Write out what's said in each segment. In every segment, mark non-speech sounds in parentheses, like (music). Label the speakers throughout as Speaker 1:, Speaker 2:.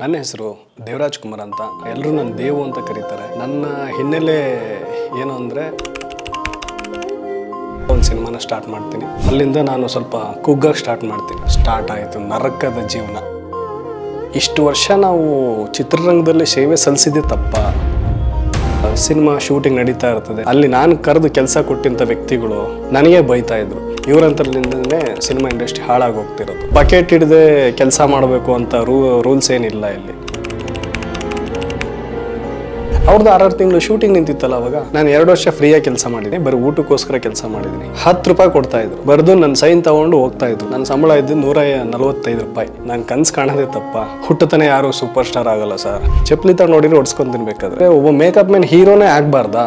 Speaker 1: ನನ್ನ ಹೆಸರು ದೇವರಾಜ್ ಕುಮಾರ್ ಅಂತ ಎಲ್ಲರೂ ನನ್ನ ದೇವು ಅಂತ ಕರೀತಾರೆ ನನ್ನ ಹಿನ್ನೆಲೆ ಏನು ಅಂದರೆ ಒಂದು ಸಿನಿಮಾನ ಸ್ಟಾರ್ಟ್ ಮಾಡ್ತೀನಿ ಅಲ್ಲಿಂದ ನಾನು ಸ್ವಲ್ಪ ಕುಗ್ಗಕ್ಕೆ ಸ್ಟಾರ್ಟ್ ಮಾಡ್ತೀನಿ ಸ್ಟಾರ್ಟ್ ಆಯಿತು ನರಕದ ಜೀವನ ಇಷ್ಟು ವರ್ಷ ನಾವು ಚಿತ್ರರಂಗದಲ್ಲಿ ಸೇವೆ ಸಲ್ಲಿಸಿದ್ದೆ ತಪ್ಪ ಸಿನಿಮಾ ಶೂಟಿಂಗ್ ನಡೀತಾ ಇರ್ತದೆ ಅಲ್ಲಿ ನಾನು ಕರೆದು ಕೆಲಸ ಕೊಟ್ಟಂಥ ವ್ಯಕ್ತಿಗಳು ನನಗೆ ಬೈತಾ ಇದ್ರು ಇವರಂತರಲ್ಲಿಂದನೇ ಸಿನಿಮಾ ಇಂಡಸ್ಟ್ರಿ ಹಾಳಾಗಿ ಹೋಗ್ತಿರೋದು ಬಕೆಟ್ ಹಿಡಿದೇ ಕೆಲಸ ಮಾಡಬೇಕು ಅಂತ ರೂ ರೂಲ್ಸ್ ಏನಿಲ್ಲ ಇಲ್ಲಿ ಅವ್ರದ್ದು ಆರಾರು ತಿಂಗಳು ಶೂಟಿಂಗ್ ನಿಂತಿತ್ತಲ್ಲ ಅವಾಗ ನಾನು ಎರಡು ವರ್ಷ ಫ್ರೀಯಾಗಿ ಕೆಲಸ ಮಾಡಿದ್ದೀನಿ ಬರೀ ಊಟಕ್ಕೋಸ್ಕರ ಕೆಲಸ ಮಾಡಿದ್ದೀನಿ ಹತ್ತು ರೂಪಾಯಿ ಕೊಡ್ತಾ ಇದ್ರು ಬರೆದು ನನ್ನ ಸೈನ್ ತಗೊಂಡು ಹೋಗ್ತಾ ಇದ್ರು ನನ್ನ ಸಂಬಳ ಇದ್ದು ನೂರ ನಲವತ್ತೈದು ರೂಪಾಯಿ ನಾನು ಕನ್ಸು ಕಾಣೋದೇ ತಪ್ಪ ಹುಟ್ಟತನೇ ಯಾರು ಸೂಪರ್ ಸ್ಟಾರ್ ಆಗಲ್ಲ ಸರ್ ಚಪ್ಪಲಿ ತಗೊಂಡು ನೋಡಿದ್ರೆ ಹೊಡ್ಸ್ಕೊಂಡು ತಿನ್ಬೇಕಾದ್ರೆ ಒಬ್ಬ ಮೇಕಪ್ ಮ್ಯಾನ್ ಹೀರೋನೇ ಆಗಬಾರ್ದಾ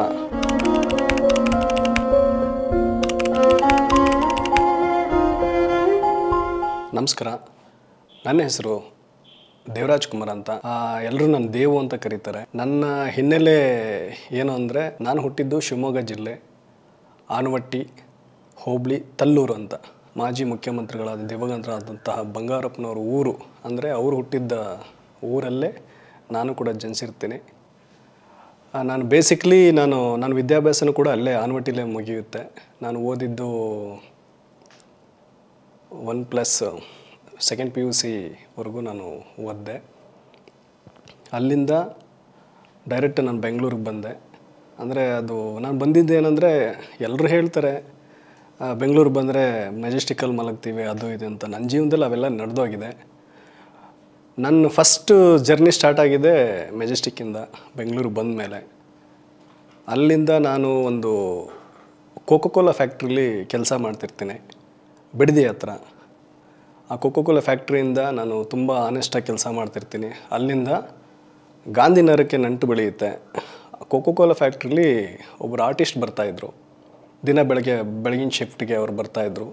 Speaker 1: ನಮಸ್ಕಾರ ನನ್ನ ಹೆಸರು ದೇವರಾಜ್ ಕುಮಾರ್ ಅಂತ ಎಲ್ಲರೂ ನನ್ನ ದೇವು ಅಂತ ಕರೀತಾರೆ ನನ್ನ ಹಿನ್ನೆಲೆ ಏನು ಅಂದರೆ ನಾನು ಹುಟ್ಟಿದ್ದು ಶಿವಮೊಗ್ಗ ಜಿಲ್ಲೆ ಆನವಟ್ಟಿ ಹೋಬಳಿ ತಲ್ಲೂರು ಅಂತ ಮಾಜಿ ಮುಖ್ಯಮಂತ್ರಿಗಳಾದ ದೇವಗಂಧರಾದಂತಹ ಬಂಗಾರಪ್ಪನವರು ಊರು ಅಂದರೆ ಅವರು ಹುಟ್ಟಿದ್ದ ಊರಲ್ಲೇ ನಾನು ಕೂಡ ಜನಿಸಿರ್ತೀನಿ ನಾನು ಬೇಸಿಕ್ಲಿ ನಾನು ನನ್ನ ವಿದ್ಯಾಭ್ಯಾಸನೂ ಕೂಡ ಅಲ್ಲೇ ಆನವಟ್ಟಿಲೇ ಮುಗಿಯುತ್ತೆ ನಾನು ಓದಿದ್ದು one plus second P U ಸಿವರೆಗೂ ನಾನು ಓದಿದೆ ಅಲ್ಲಿಂದ ಡೈರೆಕ್ಟ್ ನಾನು ಬೆಂಗಳೂರಿಗೆ ಬಂದೆ ಅಂದರೆ ಅದು ನಾನು ಏನಂದರೆ ಎಲ್ಲರೂ ಹೇಳ್ತಾರೆ ಬೆಂಗಳೂರು ಬಂದರೆ ಮೆಜೆಸ್ಟಿಕಲ್ಲಿ ಮಲಗ್ತೀವಿ ಅದು ಇದೆ ಅಂತ ನನ್ನ ಜೀವನದಲ್ಲಿ ಅವೆಲ್ಲ ನಡೆದೋಗಿದೆ ನನ್ನ ಫಸ್ಟ್ ಜರ್ನಿ ಸ್ಟಾರ್ಟ್ ಆಗಿದೆ ಮೆಜೆಸ್ಟಿಕ್ಕಿಂದ ಬೆಂಗಳೂರು ಬಂದ ಮೇಲೆ ಅಲ್ಲಿಂದ ನಾನು ಒಂದು ಕೋಕೋ ಕೋಲಾ ಫ್ಯಾಕ್ಟ್ರಿಲಿ ಕೆಲಸ ಮಾಡ್ತಿರ್ತೀನಿ ಬಿಡದಿ ಹತ್ರ ಆ ಕೋಲ ಫ್ಯಾಕ್ಟ್ರಿಯಿಂದ ನಾನು ತುಂಬ ಆನೆಸ್ಟಾಗಿ ಕೆಲಸ ಮಾಡ್ತಿರ್ತೀನಿ ಅಲ್ಲಿಂದ ಗಾಂಧಿನಗರಕ್ಕೆ ನಂಟು ಬೆಳೆಯುತ್ತೆ ಕೋಲ ಫ್ಯಾಕ್ಟ್ರಿಲಿ ಒಬ್ಬರು ಆರ್ಟಿಸ್ಟ್ ಬರ್ತಾಯಿದ್ರು ದಿನ ಬೆಳಗ್ಗೆ ಬೆಳಗಿನ ಶಿಫ್ಟ್ಗೆ ಅವ್ರು ಬರ್ತಾಯಿದ್ರು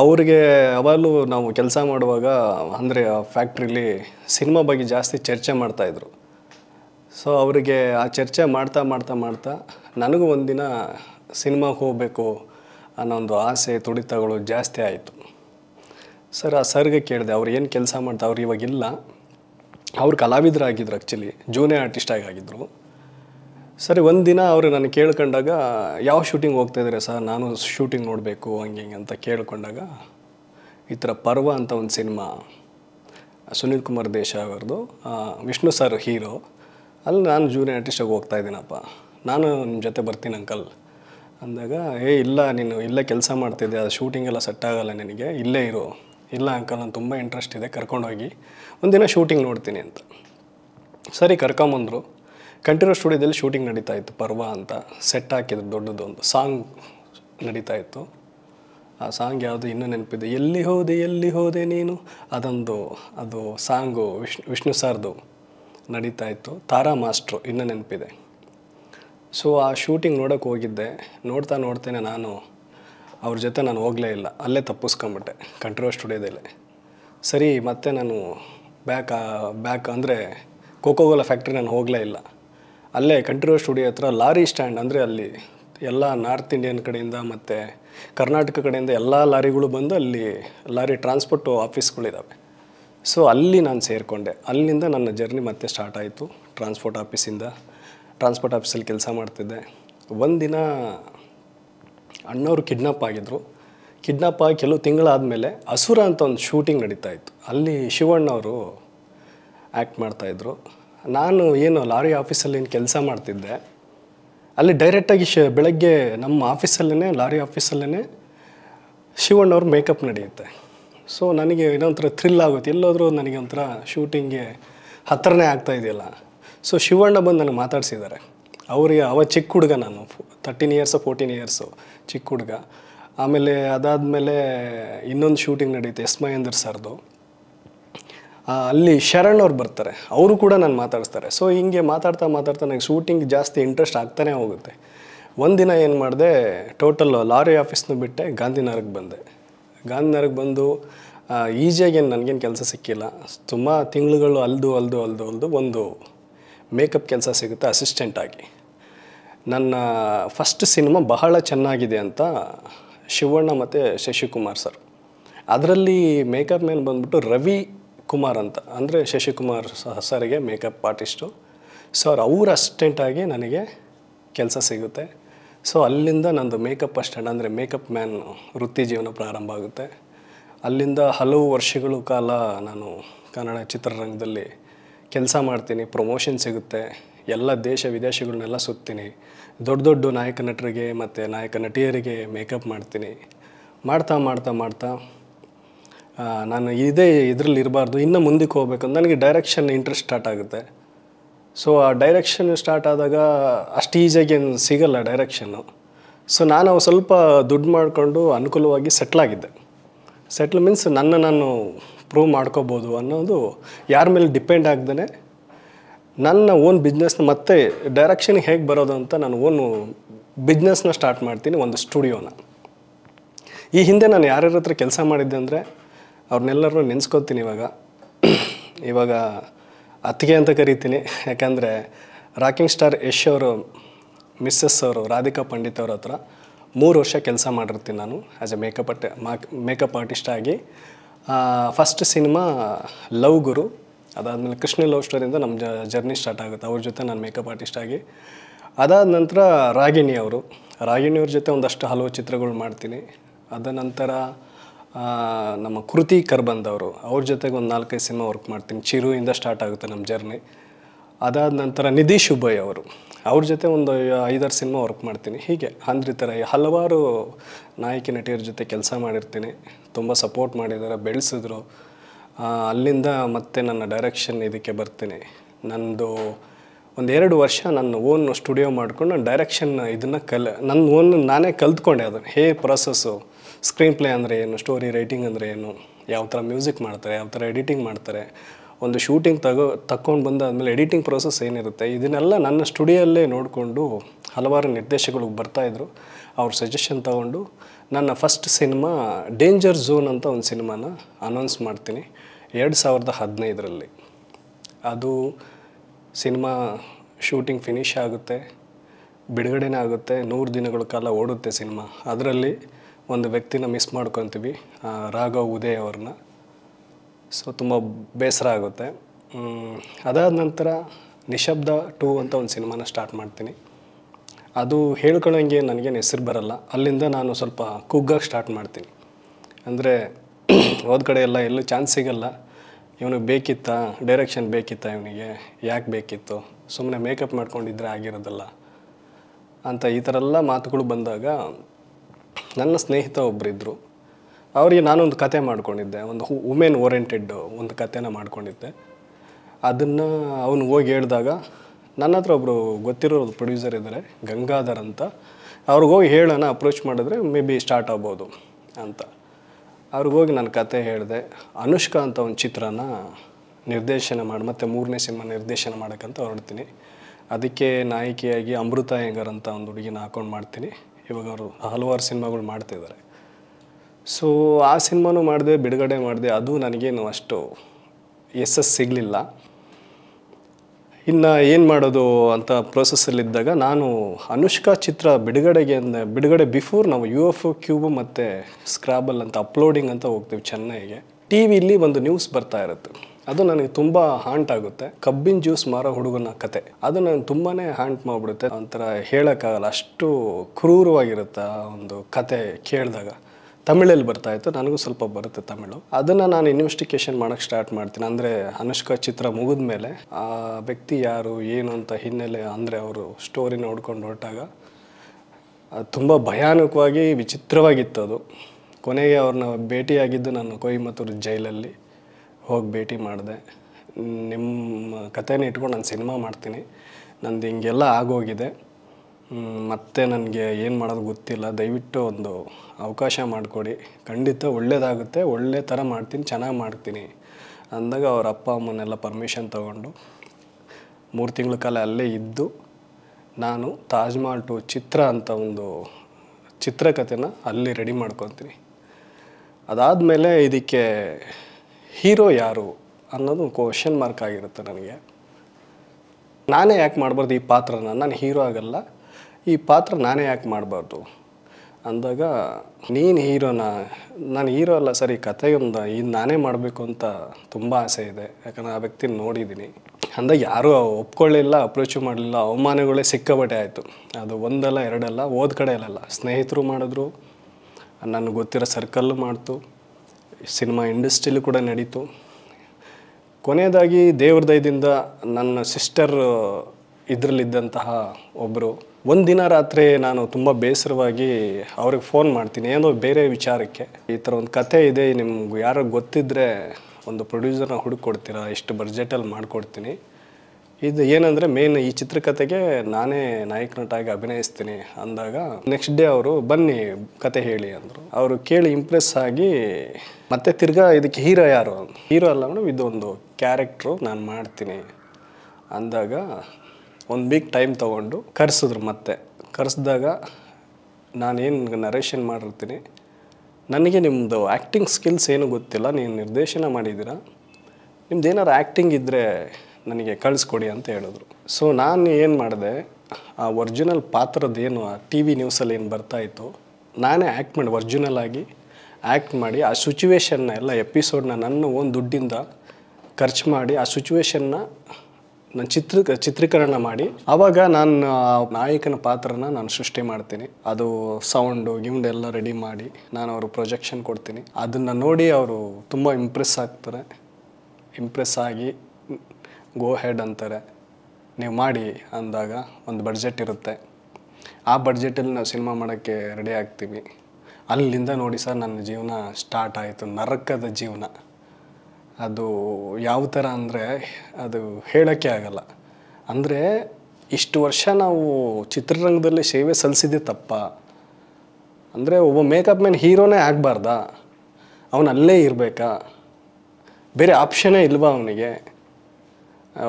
Speaker 1: ಅವರಿಗೆ ಅವಾಗಲೂ ನಾವು ಕೆಲಸ ಮಾಡುವಾಗ ಅಂದರೆ ಆ ಫ್ಯಾಕ್ಟ್ರಿಲಿ ಸಿನಿಮಾ ಬಗ್ಗೆ ಜಾಸ್ತಿ ಚರ್ಚೆ ಮಾಡ್ತಾಯಿದ್ರು ಸೊ ಅವರಿಗೆ ಆ ಚರ್ಚೆ ಮಾಡ್ತಾ ಮಾಡ್ತಾ ಮಾಡ್ತಾ ನನಗೂ ಒಂದಿನ ಸಿನಿಮಾಗೆ ಹೋಗಬೇಕು ಅನ್ನೋ ಒಂದು ಆಸೆ ತುಡಿತಗಳು ಜಾಸ್ತಿ ಆಯಿತು ಸರ್ ಆ ಸರ್ಗೆ ಕೇಳಿದೆ ಅವ್ರು ಏನು ಕೆಲಸ ಮಾಡ್ತಾ ಅವ್ರು ಇವಾಗಿಲ್ಲ ಅವ್ರು ಕಲಾವಿದರಾಗಿದ್ದರು ಆ್ಯಕ್ಚುಲಿ ಜೂನಿಯರ್ ಆರ್ಟಿಸ್ಟಾಗಿ ಆಗಿದ್ದರು ಸರಿ ಒಂದು ದಿನ ಅವರು ನಾನು ಕೇಳ್ಕೊಂಡಾಗ ಯಾವ ಶೂಟಿಂಗ್ ಹೋಗ್ತಾಯಿದ್ರೆ ಸರ್ ನಾನು ಶೂಟಿಂಗ್ ನೋಡಬೇಕು ಹಂಗೆ ಹಿಂಗೆ ಅಂತ ಕೇಳ್ಕೊಂಡಾಗ ಈ ಥರ ಪರ್ವ ಅಂತ ಒಂದು ಸಿನಿಮಾ ಸುನೀಲ್ ಕುಮಾರ್ ದೇಶ ಅವ್ರದ್ದು ವಿಷ್ಣು ಸರ್ ಹೀರೋ ಅಲ್ಲಿ ನಾನು ಜೂನಿಯರ್ ಆರ್ಟಿಸ್ಟಾಗಿ ಹೋಗ್ತಾ ಇದ್ದೀನಪ್ಪ ನಾನು ನಿಮ್ಮ ಜೊತೆ ಬರ್ತೀನಿ ಅಂಕಲ್ ಅಂದಾಗ ಏ ಇಲ್ಲ ನೀನು ಇಲ್ಲೇ ಕೆಲಸ ಮಾಡ್ತಿದ್ದೆ ಅದು ಶೂಟಿಂಗೆಲ್ಲ ಸೆಟ್ ಆಗಲ್ಲ ನಿನಗೆ ಇಲ್ಲೇ ಇರು ಇಲ್ಲ ಅಂಕಲ್ ನಾನು ತುಂಬ ಇಂಟ್ರೆಸ್ಟ್ ಇದೆ ಕರ್ಕೊಂಡೋಗಿ ಒಂದಿನ ಶೂಟಿಂಗ್ ನೋಡ್ತೀನಿ ಅಂತ ಸರಿ ಕರ್ಕೊಂಬಂದರು ಕಂಠೀರವ ಸ್ಟುಡಿಯೋದಲ್ಲಿ ಶೂಟಿಂಗ್ ನಡೀತಾ ಇತ್ತು ಪರ್ವ ಅಂತ ಸೆಟ್ ಹಾಕಿದ್ರು ದೊಡ್ಡದೊಂದು ಸಾಂಗ್ ನಡೀತಾ ಇತ್ತು ಆ ಸಾಂಗ್ ಯಾವುದು ಇನ್ನೂ ನೆನಪಿದೆ ಎಲ್ಲಿ ಹೋದೆ ಎಲ್ಲಿ ಹೋದೆ ನೀನು ಅದೊಂದು ಅದು ಸಾಂಗು ವಿಷ್ಣು ವಿಷ್ಣು ಸಾರ್ದು ನಡೀತಾ ಇತ್ತು ತಾರಾ ಮಾಸ್ಟ್ರು ಇನ್ನೂ ನೆನಪಿದೆ ಸೊ ಆ ಶೂಟಿಂಗ್ ನೋಡೋಕೆ ಹೋಗಿದ್ದೆ ನೋಡ್ತಾ ನೋಡ್ತೇನೆ ನಾನು ಅವ್ರ ಜೊತೆ ನಾನು ಹೋಗಲೇ ಇಲ್ಲ ಅಲ್ಲೇ ತಪ್ಪಿಸ್ಕೊಂಬಿಟ್ಟೆ ಕಂಟ್ರೋಲ್ ಸ್ಟುಡಿಯೋದಲ್ಲಿ ಸರಿ ಮತ್ತೆ ನಾನು ಬ್ಯಾಕ್ ಬ್ಯಾಕ್ ಅಂದರೆ ಕೋಕೋಗೋಲ ಫ್ಯಾಕ್ಟ್ರಿ ನಾನು ಹೋಗಲೇ ಇಲ್ಲ ಅಲ್ಲೇ ಕಂಟ್ರೋಲ್ ಸ್ಟುಡಿಯೋ ಹತ್ರ ಲಾರಿ ಸ್ಟ್ಯಾಂಡ್ ಅಂದರೆ ಅಲ್ಲಿ ಎಲ್ಲ ನಾರ್ತ್ ಇಂಡಿಯನ್ ಕಡೆಯಿಂದ ಮತ್ತು ಕರ್ನಾಟಕ ಕಡೆಯಿಂದ ಎಲ್ಲ ಲಾರಿಗಳು ಬಂದು ಅಲ್ಲಿ ಲಾರಿ ಟ್ರಾನ್ಸ್ಪೋರ್ಟ್ ಆಫೀಸ್ಗಳಿದ್ದಾವೆ ಸೊ ಅಲ್ಲಿ ನಾನು ಸೇರಿಕೊಂಡೆ ಅಲ್ಲಿಂದ ನನ್ನ ಜರ್ನಿ ಮತ್ತೆ ಸ್ಟಾರ್ಟ್ ಆಯಿತು ಟ್ರಾನ್ಸ್ಪೋರ್ಟ್ ಆಫೀಸಿಂದ ಟ್ರಾನ್ಸ್ಪೋರ್ಟ್ ಆಫೀಸಲ್ಲಿ ಕೆಲಸ ಮಾಡ್ತಿದ್ದೆ ಒಂದಿನ ಅಣ್ಣವರು ಕಿಡ್ನಾಪ್ ಆಗಿದ್ದರು ಕಿಡ್ನಾಪ್ ಆಗಿ ಕೆಲವು ತಿಂಗಳಾದಮೇಲೆ ಅಸುರ ಅಂತ ಒಂದು ಶೂಟಿಂಗ್ ನಡೀತಾ ಇತ್ತು ಅಲ್ಲಿ ಶಿವಣ್ಣವರು ಆ್ಯಕ್ಟ್ ಮಾಡ್ತಾಯಿದ್ರು ನಾನು ಏನು ಲಾರಿ ಆಫೀಸಲ್ಲಿ ಏನು ಕೆಲಸ ಮಾಡ್ತಿದ್ದೆ ಅಲ್ಲಿ ಡೈರೆಕ್ಟಾಗಿ ಶ ಬೆಳಗ್ಗೆ ನಮ್ಮ ಆಫೀಸಲ್ಲೇ ಲಾರಿ ಆಫೀಸಲ್ಲೇ ಶಿವಣ್ಣವ್ರ ಮೇಕಪ್ ನಡೆಯುತ್ತೆ ಸೊ ನನಗೆ ಏನೋ ಒಂಥರ ಥ್ರಿಲ್ ಆಗುತ್ತೆ ಎಲ್ಲೋದ್ರೂ ನನಗೆ ಒಂಥರ ಶೂಟಿಂಗ್ಗೆ ಹತ್ತಿರನೇ ಇದೆಯಲ್ಲ ಸೊ ಶಿವಣ್ಣ ಬಂದು ನನಗೆ ಮಾತಾಡ್ಸಿದ್ದಾರೆ ಅವರಿಗೆ ಅವ ಚಿಕ್ಕ ಹುಡುಗ ನಾನು ತರ್ಟೀನ್ ಇಯರ್ಸು ಫೋರ್ಟೀನ್ ಇಯರ್ಸು ಚಿಕ್ಕ ಹುಡುಗ ಆಮೇಲೆ ಅದಾದಮೇಲೆ ಇನ್ನೊಂದು ಶೂಟಿಂಗ್ ನಡೆಯುತ್ತೆ ಎಸ್ ಮಹೇಂದರ್ ಸರ್ದು ಅಲ್ಲಿ ಶರಣ್ ಅವ್ರು ಬರ್ತಾರೆ ಅವರು ಕೂಡ ನಾನು ಮಾತಾಡಿಸ್ತಾರೆ ಸೊ ಹಿಂಗೆ ಮಾತಾಡ್ತಾ ಮಾತಾಡ್ತಾ ನನಗೆ ಶೂಟಿಂಗ್ ಜಾಸ್ತಿ ಇಂಟ್ರೆಸ್ಟ್ ಆಗ್ತಾನೆ ಹೋಗುತ್ತೆ ಒಂದಿನ ಏನು ಮಾಡಿದೆ ಟೋಟಲ್ ಲಾರಿ ಆಫೀಸ್ನೂ ಬಿಟ್ಟೆ ಗಾಂಧಿನಗರಕ್ಕೆ ಬಂದೆ ಗಾಂಧಿನಗರಕ್ಕೆ ಬಂದು ಏನು ನನಗೇನು ಕೆಲಸ ಸಿಕ್ಕಿಲ್ಲ ತುಂಬ ತಿಂಗಳುಗಳು ಅಲ್ದು ಅಲ್ದು ಅಲ್ದು ಅಲ್ದು ಒಂದು ಮೇಕಪ್ ಕೆಲಸ ಸಿಗುತ್ತೆ ಅಸಿಸ್ಟೆಂಟಾಗಿ ನನ್ನ ಫಸ್ಟ್ ಸಿನಿಮಾ ಬಹಳ ಚೆನ್ನಾಗಿದೆ ಅಂತ ಶಿವಣ್ಣ ಮತ್ತು ಶಶಿಕುಮಾರ್ ಸರ್ ಅದರಲ್ಲಿ ಮೇಕಪ್ ಮ್ಯಾನ್ ಬಂದುಬಿಟ್ಟು ರವಿ ಕುಮಾರ್ ಅಂತ ಅಂದರೆ ಶಶಿಕುಮಾರ್ ಸರ್ಗೆ ಮೇಕಪ್ ಆರ್ಟಿಸ್ಟು ಸೊ ಅವ್ರು ಅವ್ರ ಅಸಿಸ್ಟೆಂಟಾಗಿ ನನಗೆ ಕೆಲಸ ಸಿಗುತ್ತೆ ಸೊ ಅಲ್ಲಿಂದ ನಂದು ಮೇಕಪ್ ಅಸ್ಟೆಂಟ್ ಅಂದರೆ ಮೇಕಪ್ ಮ್ಯಾನ್ ವೃತ್ತಿ ಜೀವನ ಪ್ರಾರಂಭ ಆಗುತ್ತೆ ಅಲ್ಲಿಂದ ಹಲವು ವರ್ಷಗಳ ಕಾಲ ನಾನು ಕನ್ನಡ ಚಿತ್ರರಂಗದಲ್ಲಿ ಕೆಲಸ ಮಾಡ್ತೀನಿ ಪ್ರಮೋಷನ್ ಸಿಗುತ್ತೆ ಎಲ್ಲ ದೇಶ ವಿದೇಶಗಳನ್ನೆಲ್ಲ ಸುತ್ತೀನಿ ದೊಡ್ಡ ದೊಡ್ಡ ನಾಯಕ ನಟರಿಗೆ ಮತ್ತು ನಾಯಕ ನಟಿಯರಿಗೆ ಮೇಕಪ್ ಮಾಡ್ತೀನಿ ಮಾಡ್ತಾ ಮಾಡ್ತಾ ಮಾಡ್ತಾ ನಾನು ಇದೇ ಇದರಲ್ಲಿ ಇರಬಾರ್ದು ಇನ್ನೂ ಮುಂದಕ್ಕೆ ಹೋಗ್ಬೇಕು ನನಗೆ ಡೈರೆಕ್ಷನ್ ಇಂಟ್ರೆಸ್ಟ್ ಸ್ಟಾರ್ಟ್ ಆಗುತ್ತೆ ಸೊ ಆ ಡೈರೆಕ್ಷನ್ ಸ್ಟಾರ್ಟ್ ಆದಾಗ ಅಷ್ಟು ಈಸಿಯಾಗಿ ಏನು ಸಿಗಲ್ಲ ಡೈರೆಕ್ಷನ್ನು ಸೊ ನಾನು ಸ್ವಲ್ಪ ದುಡ್ಡು ಮಾಡಿಕೊಂಡು ಅನುಕೂಲವಾಗಿ ಸೆಟ್ಲಾಗಿದ್ದೆ ಸೆಟ್ಲ್ ಮೀನ್ಸ್ ನನ್ನ ನಾನು ಪ್ರೂವ್ ಮಾಡ್ಕೋಬೋದು ಅನ್ನೋದು ಯಾರ ಮೇಲೆ ಡಿಪೆಂಡ್ ಆಗ್ದೇ ನನ್ನ ಓನ್ ಬಿಸ್ನೆಸ್ನ ಮತ್ತೆ ಡೈರೆಕ್ಷನ್ ಹೇಗೆ ಬರೋದು ಅಂತ ನಾನು ಓನು ಬಿಸ್ನೆಸ್ನ ಸ್ಟಾರ್ಟ್ ಮಾಡ್ತೀನಿ ಒಂದು ಸ್ಟುಡಿಯೋನ ಈ ಹಿಂದೆ ನಾನು ಯಾರ್ಯಾರ ಹತ್ರ ಕೆಲಸ ಮಾಡಿದ್ದೆ ಅಂದರೆ ಅವ್ರನ್ನೆಲ್ಲರೂ ನೆನೆಸ್ಕೊತೀನಿ ಇವಾಗ ಇವಾಗ ಅತ್ತಿಗೆ ಅಂತ ಕರಿತೀನಿ ಯಾಕಂದರೆ ರಾಕಿಂಗ್ ಸ್ಟಾರ್ ಯಶ್ ಅವರು ಮಿಸ್ಸಸ್ ಅವರು ರಾಧಿಕಾ ಪಂಡಿತ್ ಅವ್ರ ಹತ್ರ ಮೂರು ವರ್ಷ ಕೆಲಸ ಮಾಡಿರ್ತೀನಿ ನಾನು ಆ್ಯಸ್ ಎ ಮೇಕಪ್ ಮೇಕಪ್ ಆರ್ಟಿಸ್ಟಾಗಿ ಫಸ್ಟ್ ಸಿನಿಮಾ ಲವ್ ಗುರು ಅದಾದಮೇಲೆ ಕೃಷ್ಣ ಲವ್ ಸ್ಟೋರಿಯಿಂದ ನಮ್ಮ ಜರ್ನಿ ಸ್ಟಾರ್ಟ್ ಆಗುತ್ತೆ ಅವ್ರ ಜೊತೆ ನಾನು ಮೇಕಪ್ ಆರ್ಟಿಸ್ಟ್ ಆಗಿ ಅದಾದ ನಂತರ ರಾಗಿಣಿ ಅವರು ರಾಗಿಣಿ ಅವ್ರ ಜೊತೆ ಒಂದಷ್ಟು ಹಲವು ಚಿತ್ರಗಳು ಮಾಡ್ತೀನಿ ಅದ ನಂತರ ನಮ್ಮ ಕೃತಿ ಕರ್ಬಂದ್ ಅವರು ಅವ್ರ ಜೊತೆಗೆ ಒಂದು ನಾಲ್ಕೈದು ಸಿನಿಮಾ ವರ್ಕ್ ಮಾಡ್ತೀನಿ ಚಿರುವಿಂದ ಸ್ಟಾರ್ಟ್ ಆಗುತ್ತೆ ನಮ್ಮ ಜರ್ನಿ ಅದಾದ ನಂತರ ನಿಧಿ ಶುಭಯ್ ಅವರು ಅವ್ರ ಜೊತೆ ಒಂದು ಐದಾರು ಸಿನಿಮಾ ವರ್ಕ್ ಮಾಡ್ತೀನಿ ಹೀಗೆ ಅಂದರೆ ಥರ ಹಲವಾರು ನಾಯಕಿ ನಟಿಯರ ಜೊತೆ ಕೆಲಸ ಮಾಡಿರ್ತೀನಿ ತುಂಬ ಸಪೋರ್ಟ್ ಮಾಡಿದ್ದಾರೆ ಬೆಳೆಸಿದ್ರು ಅಲ್ಲಿಂದ ಮತ್ತೆ ನನ್ನ ಡೈರೆಕ್ಷನ್ ಇದಕ್ಕೆ ಬರ್ತೀನಿ ನನ್ನದು ಒಂದೆರಡು ವರ್ಷ ನನ್ನ ಓನ್ ಸ್ಟುಡಿಯೋ ಮಾಡಿಕೊಂಡು ನಾನು ಡೈರೆಕ್ಷನ್ ಇದನ್ನು ಕಲ ನನ್ನ ಓನ್ ನಾನೇ ಕಲ್ತ್ಕೊಂಡೆ ಅದನ್ನು ಹೇ ಪ್ರೊಸೆಸ್ಸು ಸ್ಕ್ರೀನ್ ಪ್ಲೇ ಅಂದರೆ ಏನು ಸ್ಟೋರಿ ರೈಟಿಂಗ್ ಅಂದರೆ ಏನು ಯಾವ ಥರ ಮ್ಯೂಸಿಕ್ ಮಾಡ್ತಾರೆ ಯಾವ ಥರ ಎಡಿಟಿಂಗ್ ಮಾಡ್ತಾರೆ ಒಂದು ಶೂಟಿಂಗ್ ತಗೋ ತಕ್ಕೊಂಡು ಆದಮೇಲೆ ಎಡಿಟಿಂಗ್ ಪ್ರೋಸೆಸ್ ಏನಿರುತ್ತೆ ಇದನ್ನೆಲ್ಲ ನನ್ನ ಸ್ಟುಡಿಯೋಲ್ಲೇ ನೋಡಿಕೊಂಡು ಹಲವಾರು ನಿರ್ದೇಶಗಳು ಬರ್ತಾಯಿದ್ರು ಅವ್ರ ಸಜೆಷನ್ ತಗೊಂಡು ನನ್ನ ಫಸ್ಟ್ ಸಿನಿಮಾ ಡೇಂಜರ್ ಝೋನ್ ಅಂತ ಒಂದು ಸಿನಿಮಾನ ಅನೌನ್ಸ್ ಮಾಡ್ತೀನಿ ಎರಡು ಸಾವಿರದ ಹದಿನೈದರಲ್ಲಿ ಅದು ಸಿನಿಮಾ ಶೂಟಿಂಗ್ ಫಿನಿಶ್ ಆಗುತ್ತೆ ಬಿಡುಗಡೆನೇ ಆಗುತ್ತೆ ನೂರು ದಿನಗಳ ಕಾಲ ಓಡುತ್ತೆ ಸಿನಿಮಾ ಅದರಲ್ಲಿ ಒಂದು ವ್ಯಕ್ತಿನ ಮಿಸ್ ಮಾಡ್ಕೊತೀವಿ ರಾಘವ್ ಉದಯ್ ಅವ್ರನ್ನ ಸೊ ತುಂಬ ಬೇಸರ ಆಗುತ್ತೆ ಅದಾದ ನಂತರ ನಿಶಬ್ದ ಟೂ ಅಂತ ಒಂದು ಸಿನಿಮಾನ ಸ್ಟಾರ್ಟ್ ಮಾಡ್ತೀನಿ ಅದು ಹೇಳ್ಕೊಳ್ಳೋಂಗೆ ನನಗೇನು ಹೆಸರು ಬರಲ್ಲ ಅಲ್ಲಿಂದ ನಾನು ಸ್ವಲ್ಪ ಕುಗ್ಗಕ್ಕೆ ಸ್ಟಾರ್ಟ್ ಮಾಡ್ತೀನಿ ಅಂದರೆ (clears throat) ಹೋದ ಕಡೆ ಎಲ್ಲ ಎಲ್ಲೂ ಚಾನ್ಸ್ ಸಿಗಲ್ಲ ಇವನಿಗೆ ಬೇಕಿತ್ತಾ ಡೈರೆಕ್ಷನ್ ಬೇಕಿತ್ತಾ ಇವನಿಗೆ ಯಾಕೆ ಬೇಕಿತ್ತು ಸುಮ್ಮನೆ ಮೇಕಪ್ ಮಾಡ್ಕೊಂಡಿದ್ರೆ ಆಗಿರೋದಲ್ಲ ಅಂತ ಈ ಥರ ಎಲ್ಲ ಮಾತುಗಳು ಬಂದಾಗ ನನ್ನ ಸ್ನೇಹಿತ ಒಬ್ಬರಿದ್ದರು ಅವರಿಗೆ ನಾನೊಂದು ಕತೆ ಮಾಡ್ಕೊಂಡಿದ್ದೆ ಒಂದು ವುಮೆನ್ ಓರಿಯೆಂಟೆಡ್ ಒಂದು ಕತೆನ ಮಾಡ್ಕೊಂಡಿದ್ದೆ ಅದನ್ನು ಅವನು ಹೋಗಿ ಹೇಳಿದಾಗ ನನ್ನ ಹತ್ರ ಒಬ್ಬರು ಗೊತ್ತಿರೋ ಪ್ರೊಡ್ಯೂಸರ್ ಇದ್ದಾರೆ ಗಂಗಾಧರ್ ಅಂತ ಅವ್ರಿಗೆ ಹೋಗಿ ಹೇಳೋಣ ಅಪ್ರೋಚ್ ಮಾಡಿದ್ರೆ ಮೇ ಬಿ ಸ್ಟಾರ್ಟ್ ಆಗ್ಬೋದು ಅಂತ ಅವ್ರಿಗೋಗಿ ನಾನು ಕತೆ ಹೇಳಿದೆ ಅನುಷ್ಕಾ ಅಂತ ಒಂದು ಚಿತ್ರನ ನಿರ್ದೇಶನ ಮಾಡಿ ಮತ್ತು ಮೂರನೇ ಸಿನಿಮಾ ನಿರ್ದೇಶನ ಮಾಡೋಕ್ಕಂತ ಹೊರಡ್ತೀನಿ ಅದಕ್ಕೆ ನಾಯಕಿಯಾಗಿ ಅಮೃತ ಹೆಂಗರ್ ಅಂತ ಒಂದು ಹುಡುಗಿನ ಹಾಕೊಂಡು ಮಾಡ್ತೀನಿ ಇವಾಗ ಅವರು ಹಲವಾರು ಸಿನಿಮಾಗಳು ಮಾಡ್ತಿದ್ದಾರೆ ಸೊ ಆ ಸಿನಿಮಾನು ಮಾಡಿದೆ ಬಿಡುಗಡೆ ಮಾಡಿದೆ ಅದು ನನಗೇನು ಅಷ್ಟು ಯಶಸ್ಸು ಸಿಗಲಿಲ್ಲ ಇನ್ನು ಏನು ಮಾಡೋದು ಅಂತ ಪ್ರೋಸೆಸ್ಸಲ್ಲಿದ್ದಾಗ ನಾನು ಅನುಷ್ಕಾ ಚಿತ್ರ ಬಿಡುಗಡೆಗೆ ಬಿಡುಗಡೆ ಬಿಫೋರ್ ನಾವು ಯು ಎಫ್ ಒ ಕ್ಯೂಬ್ ಮತ್ತು ಸ್ಕ್ರಾಬಲ್ ಅಂತ ಅಪ್ಲೋಡಿಂಗ್ ಅಂತ ಹೋಗ್ತೀವಿ ಚೆನ್ನೈಗೆ ಟಿ ವಿಲಿ ಒಂದು ನ್ಯೂಸ್ ಬರ್ತಾ ಇರುತ್ತೆ ಅದು ನನಗೆ ತುಂಬ ಹಾಂಟ್ ಆಗುತ್ತೆ ಕಬ್ಬಿನ ಜ್ಯೂಸ್ ಮಾರೋ ಹುಡುಗನ ಕತೆ ಅದು ನನಗೆ ತುಂಬಾ ಹಾಂಟ್ ಮಾಡಿಬಿಡುತ್ತೆ ಒಂಥರ ಹೇಳೋಕ್ಕಾಗಲ್ಲ ಅಷ್ಟು ಕ್ರೂರವಾಗಿರುತ್ತೆ ಆ ಒಂದು ಕತೆ ಕೇಳಿದಾಗ ತಮಿಳಲ್ಲಿ ಬರ್ತಾ ಇತ್ತು ನನಗೂ ಸ್ವಲ್ಪ ಬರುತ್ತೆ ತಮಿಳು ಅದನ್ನು ನಾನು ಇನ್ವೆಸ್ಟಿಗೇಷನ್ ಮಾಡೋಕ್ಕೆ ಸ್ಟಾರ್ಟ್ ಮಾಡ್ತೀನಿ ಅಂದರೆ ಅನುಷ್ಕಾ ಚಿತ್ರ ಮುಗಿದ ಮೇಲೆ ಆ ವ್ಯಕ್ತಿ ಯಾರು ಏನು ಅಂತ ಹಿನ್ನೆಲೆ ಅಂದರೆ ಅವರು ಸ್ಟೋರಿ ನೋಡ್ಕೊಂಡು ಹೊರಟಾಗ ತುಂಬ ಭಯಾನಕವಾಗಿ ವಿಚಿತ್ರವಾಗಿತ್ತು ಅದು ಕೊನೆಗೆ ಅವ್ರನ್ನ ಭೇಟಿಯಾಗಿದ್ದು ನಾನು ಕೊಯಿಮತ್ತೂರು ಜೈಲಲ್ಲಿ ಹೋಗಿ ಭೇಟಿ ಮಾಡಿದೆ ನಿಮ್ಮ ಕಥೆನೇ ಇಟ್ಕೊಂಡು ನಾನು ಸಿನಿಮಾ ಮಾಡ್ತೀನಿ ನಂದು ಹಿಂಗೆಲ್ಲ ಆಗೋಗಿದೆ ಮತ್ತೆ ನನಗೆ ಏನು ಮಾಡೋದು ಗೊತ್ತಿಲ್ಲ ದಯವಿಟ್ಟು ಒಂದು ಅವಕಾಶ ಮಾಡಿಕೊಡಿ ಖಂಡಿತ ಒಳ್ಳೇದಾಗುತ್ತೆ ಒಳ್ಳೆ ಥರ ಮಾಡ್ತೀನಿ ಚೆನ್ನಾಗಿ ಮಾಡ್ತೀನಿ ಅಂದಾಗ ಅವ್ರ ಅಪ್ಪ ಅಮ್ಮನೆಲ್ಲ ಪರ್ಮಿಷನ್ ತೊಗೊಂಡು ಮೂರು ತಿಂಗಳ ಕಾಲ ಅಲ್ಲೇ ಇದ್ದು ನಾನು ತಾಜ್ಮಹಲ್ ಟು ಚಿತ್ರ ಅಂತ ಒಂದು ಚಿತ್ರಕಥೆನ ಅಲ್ಲಿ ರೆಡಿ ಮಾಡ್ಕೊತೀನಿ ಅದಾದಮೇಲೆ ಇದಕ್ಕೆ ಹೀರೋ ಯಾರು ಅನ್ನೋದು ಕ್ವಶನ್ ಮಾರ್ಕ್ ಆಗಿರುತ್ತೆ ನನಗೆ ನಾನೇ ಯಾಕೆ ಮಾಡಬಾರ್ದು ಈ ಪಾತ್ರನ ನಾನು ಹೀರೋ ಆಗಲ್ಲ ಈ ಪಾತ್ರ ನಾನೇ ಯಾಕೆ ಮಾಡಬಾರ್ದು ಅಂದಾಗ ನೀನು ಹೀರೋನ ನಾನು ಹೀರೋ ಅಲ್ಲ ಸರಿ ಈ ಕಥೆಯೊಂದು ಇದು ನಾನೇ ಮಾಡಬೇಕು ಅಂತ ತುಂಬ ಆಸೆ ಇದೆ ಯಾಕಂದರೆ ಆ ವ್ಯಕ್ತಿ ನೋಡಿದ್ದೀನಿ ಅಂದಾಗ ಯಾರೂ ಒಪ್ಕೊಳ್ಳಿಲ್ಲ ಅಪ್ರೋಚ್ ಮಾಡಲಿಲ್ಲ ಅವಮಾನಗಳೇ ಸಿಕ್ಕಾಪಟ್ಟೆ ಆಯಿತು ಅದು ಒಂದಲ್ಲ ಎರಡಲ್ಲ ಓದ್ ಕಡೆಯಲ್ಲ ಸ್ನೇಹಿತರು ಮಾಡಿದ್ರು ನನಗೆ ಗೊತ್ತಿರೋ ಸರ್ಕಲ್ಲು ಮಾಡ್ತು ಸಿನಿಮಾ ಇಂಡಸ್ಟ್ರಿಲೂ ಕೂಡ ನಡೀತು ಕೊನೆಯದಾಗಿ ದೇವ್ರ ದಯದಿಂದ ನನ್ನ ಸಿಸ್ಟರ್ ಇದರಲ್ಲಿದ್ದಂತಹ ಒಬ್ಬರು ಒಂದು ದಿನ ರಾತ್ರಿ ನಾನು ತುಂಬ ಬೇಸರವಾಗಿ ಅವ್ರಿಗೆ ಫೋನ್ ಮಾಡ್ತೀನಿ ಏನೋ ಬೇರೆ ವಿಚಾರಕ್ಕೆ ಈ ಥರ ಒಂದು ಕತೆ ಇದೆ ನಿಮ್ಗೆ ಯಾರೋ ಗೊತ್ತಿದ್ದರೆ ಒಂದು ಪ್ರೊಡ್ಯೂಸರ್ನ ಹುಡುಕೊಡ್ತೀರಾ ಇಷ್ಟು ಬಜೆಟಲ್ಲಿ ಮಾಡಿಕೊಡ್ತೀನಿ ಇದು ಏನಂದರೆ ಮೇನ್ ಈ ಚಿತ್ರಕಥೆಗೆ ನಾನೇ ನಾಯಕ ನಟಾಗಿ ಅಭಿನಯಿಸ್ತೀನಿ ಅಂದಾಗ ನೆಕ್ಸ್ಟ್ ಡೇ ಅವರು ಬನ್ನಿ ಕತೆ ಹೇಳಿ ಅಂದರು ಅವರು ಕೇಳಿ ಇಂಪ್ರೆಸ್ ಆಗಿ ಮತ್ತೆ ತಿರ್ಗಾ ಇದಕ್ಕೆ ಹೀರೋ ಯಾರು ಹೀರೋ ಅಲ್ಲ ಮೇಡಮ್ ಇದೊಂದು ಕ್ಯಾರೆಕ್ಟ್ರು ನಾನು ಮಾಡ್ತೀನಿ ಅಂದಾಗ ಒಂದು ವೀಕ್ ಟೈಮ್ ತೊಗೊಂಡು ಕರೆಸಿದ್ರು ಮತ್ತೆ ಕರೆಸಿದಾಗ ನಾನೇನು ನರೇಷನ್ ಮಾಡಿರ್ತೀನಿ ನನಗೆ ನಿಮ್ಮದು ಆ್ಯಕ್ಟಿಂಗ್ ಸ್ಕಿಲ್ಸ್ ಏನೂ ಗೊತ್ತಿಲ್ಲ ನೀವು ನಿರ್ದೇಶನ ಮಾಡಿದ್ದೀರಾ ನಿಮ್ದು ಏನಾರು ಆ್ಯಕ್ಟಿಂಗ್ ಇದ್ದರೆ ನನಗೆ ಕಳಿಸ್ಕೊಡಿ ಅಂತ ಹೇಳಿದ್ರು ಸೊ ನಾನು ಏನು ಮಾಡಿದೆ ಆ ಒರ್ಜಿನಲ್ ಪಾತ್ರದೇನು ಆ ಟಿ ವಿ ನ್ಯೂಸಲ್ಲಿ ಏನು ಬರ್ತಾಯಿತ್ತು ನಾನೇ ಆ್ಯಕ್ಟ್ ಮಾಡಿ ಒರ್ಜಿನಲ್ ಆಗಿ ಆ್ಯಕ್ಟ್ ಮಾಡಿ ಆ ಸಿಚುವೇಶನ್ನ ಎಲ್ಲ ಎಪಿಸೋಡ್ನ ನನ್ನ ಒಂದು ದುಡ್ಡಿಂದ ಖರ್ಚು ಮಾಡಿ ಆ ಸಿಚುವೇಶನ್ನ ನಾನು ಚಿತ್ರ ಚಿತ್ರೀಕರಣ ಮಾಡಿ ಆವಾಗ ನಾನು ನಾಯಕನ ಪಾತ್ರನ ನಾನು ಸೃಷ್ಟಿ ಮಾಡ್ತೀನಿ ಅದು ಸೌಂಡು ಗಿಮ್ಡ್ ಎಲ್ಲ ರೆಡಿ ಮಾಡಿ ನಾನು ಅವರು ಪ್ರೊಜೆಕ್ಷನ್ ಕೊಡ್ತೀನಿ ಅದನ್ನು ನೋಡಿ ಅವರು ತುಂಬ ಇಂಪ್ರೆಸ್ ಆಗ್ತಾರೆ ಇಂಪ್ರೆಸ್ ಆಗಿ ಗೋ ಹೆಡ್ ಅಂತಾರೆ ನೀವು ಮಾಡಿ ಅಂದಾಗ ಒಂದು ಬಡ್ಜೆಟ್ ಇರುತ್ತೆ ಆ ಬಡ್ಜೆಟಲ್ಲಿ ನಾವು ಸಿನಿಮಾ ಮಾಡೋಕ್ಕೆ ರೆಡಿ ಆಗ್ತೀವಿ ಅಲ್ಲಿಂದ ನೋಡಿ ಸರ್ ನನ್ನ ಜೀವನ ಸ್ಟಾರ್ಟ್ ಆಯಿತು ನರಕದ ಜೀವನ ಅದು ಯಾವ ಥರ ಅಂದರೆ ಅದು ಹೇಳೋಕ್ಕೆ ಆಗಲ್ಲ ಅಂದರೆ ಇಷ್ಟು ವರ್ಷ ನಾವು ಚಿತ್ರರಂಗದಲ್ಲಿ ಸೇವೆ ಸಲ್ಲಿಸಿದ್ದೆ ತಪ್ಪ ಅಂದರೆ ಒಬ್ಬ ಮೇಕಪ್ ಮ್ಯಾನ್ ಹೀರೋನೇ ಆಗಬಾರ್ದಾ ಅವನು ಅಲ್ಲೇ ಇರಬೇಕಾ ಬೇರೆ ಆಪ್ಷನೇ ಇಲ್ವಾ ಅವನಿಗೆ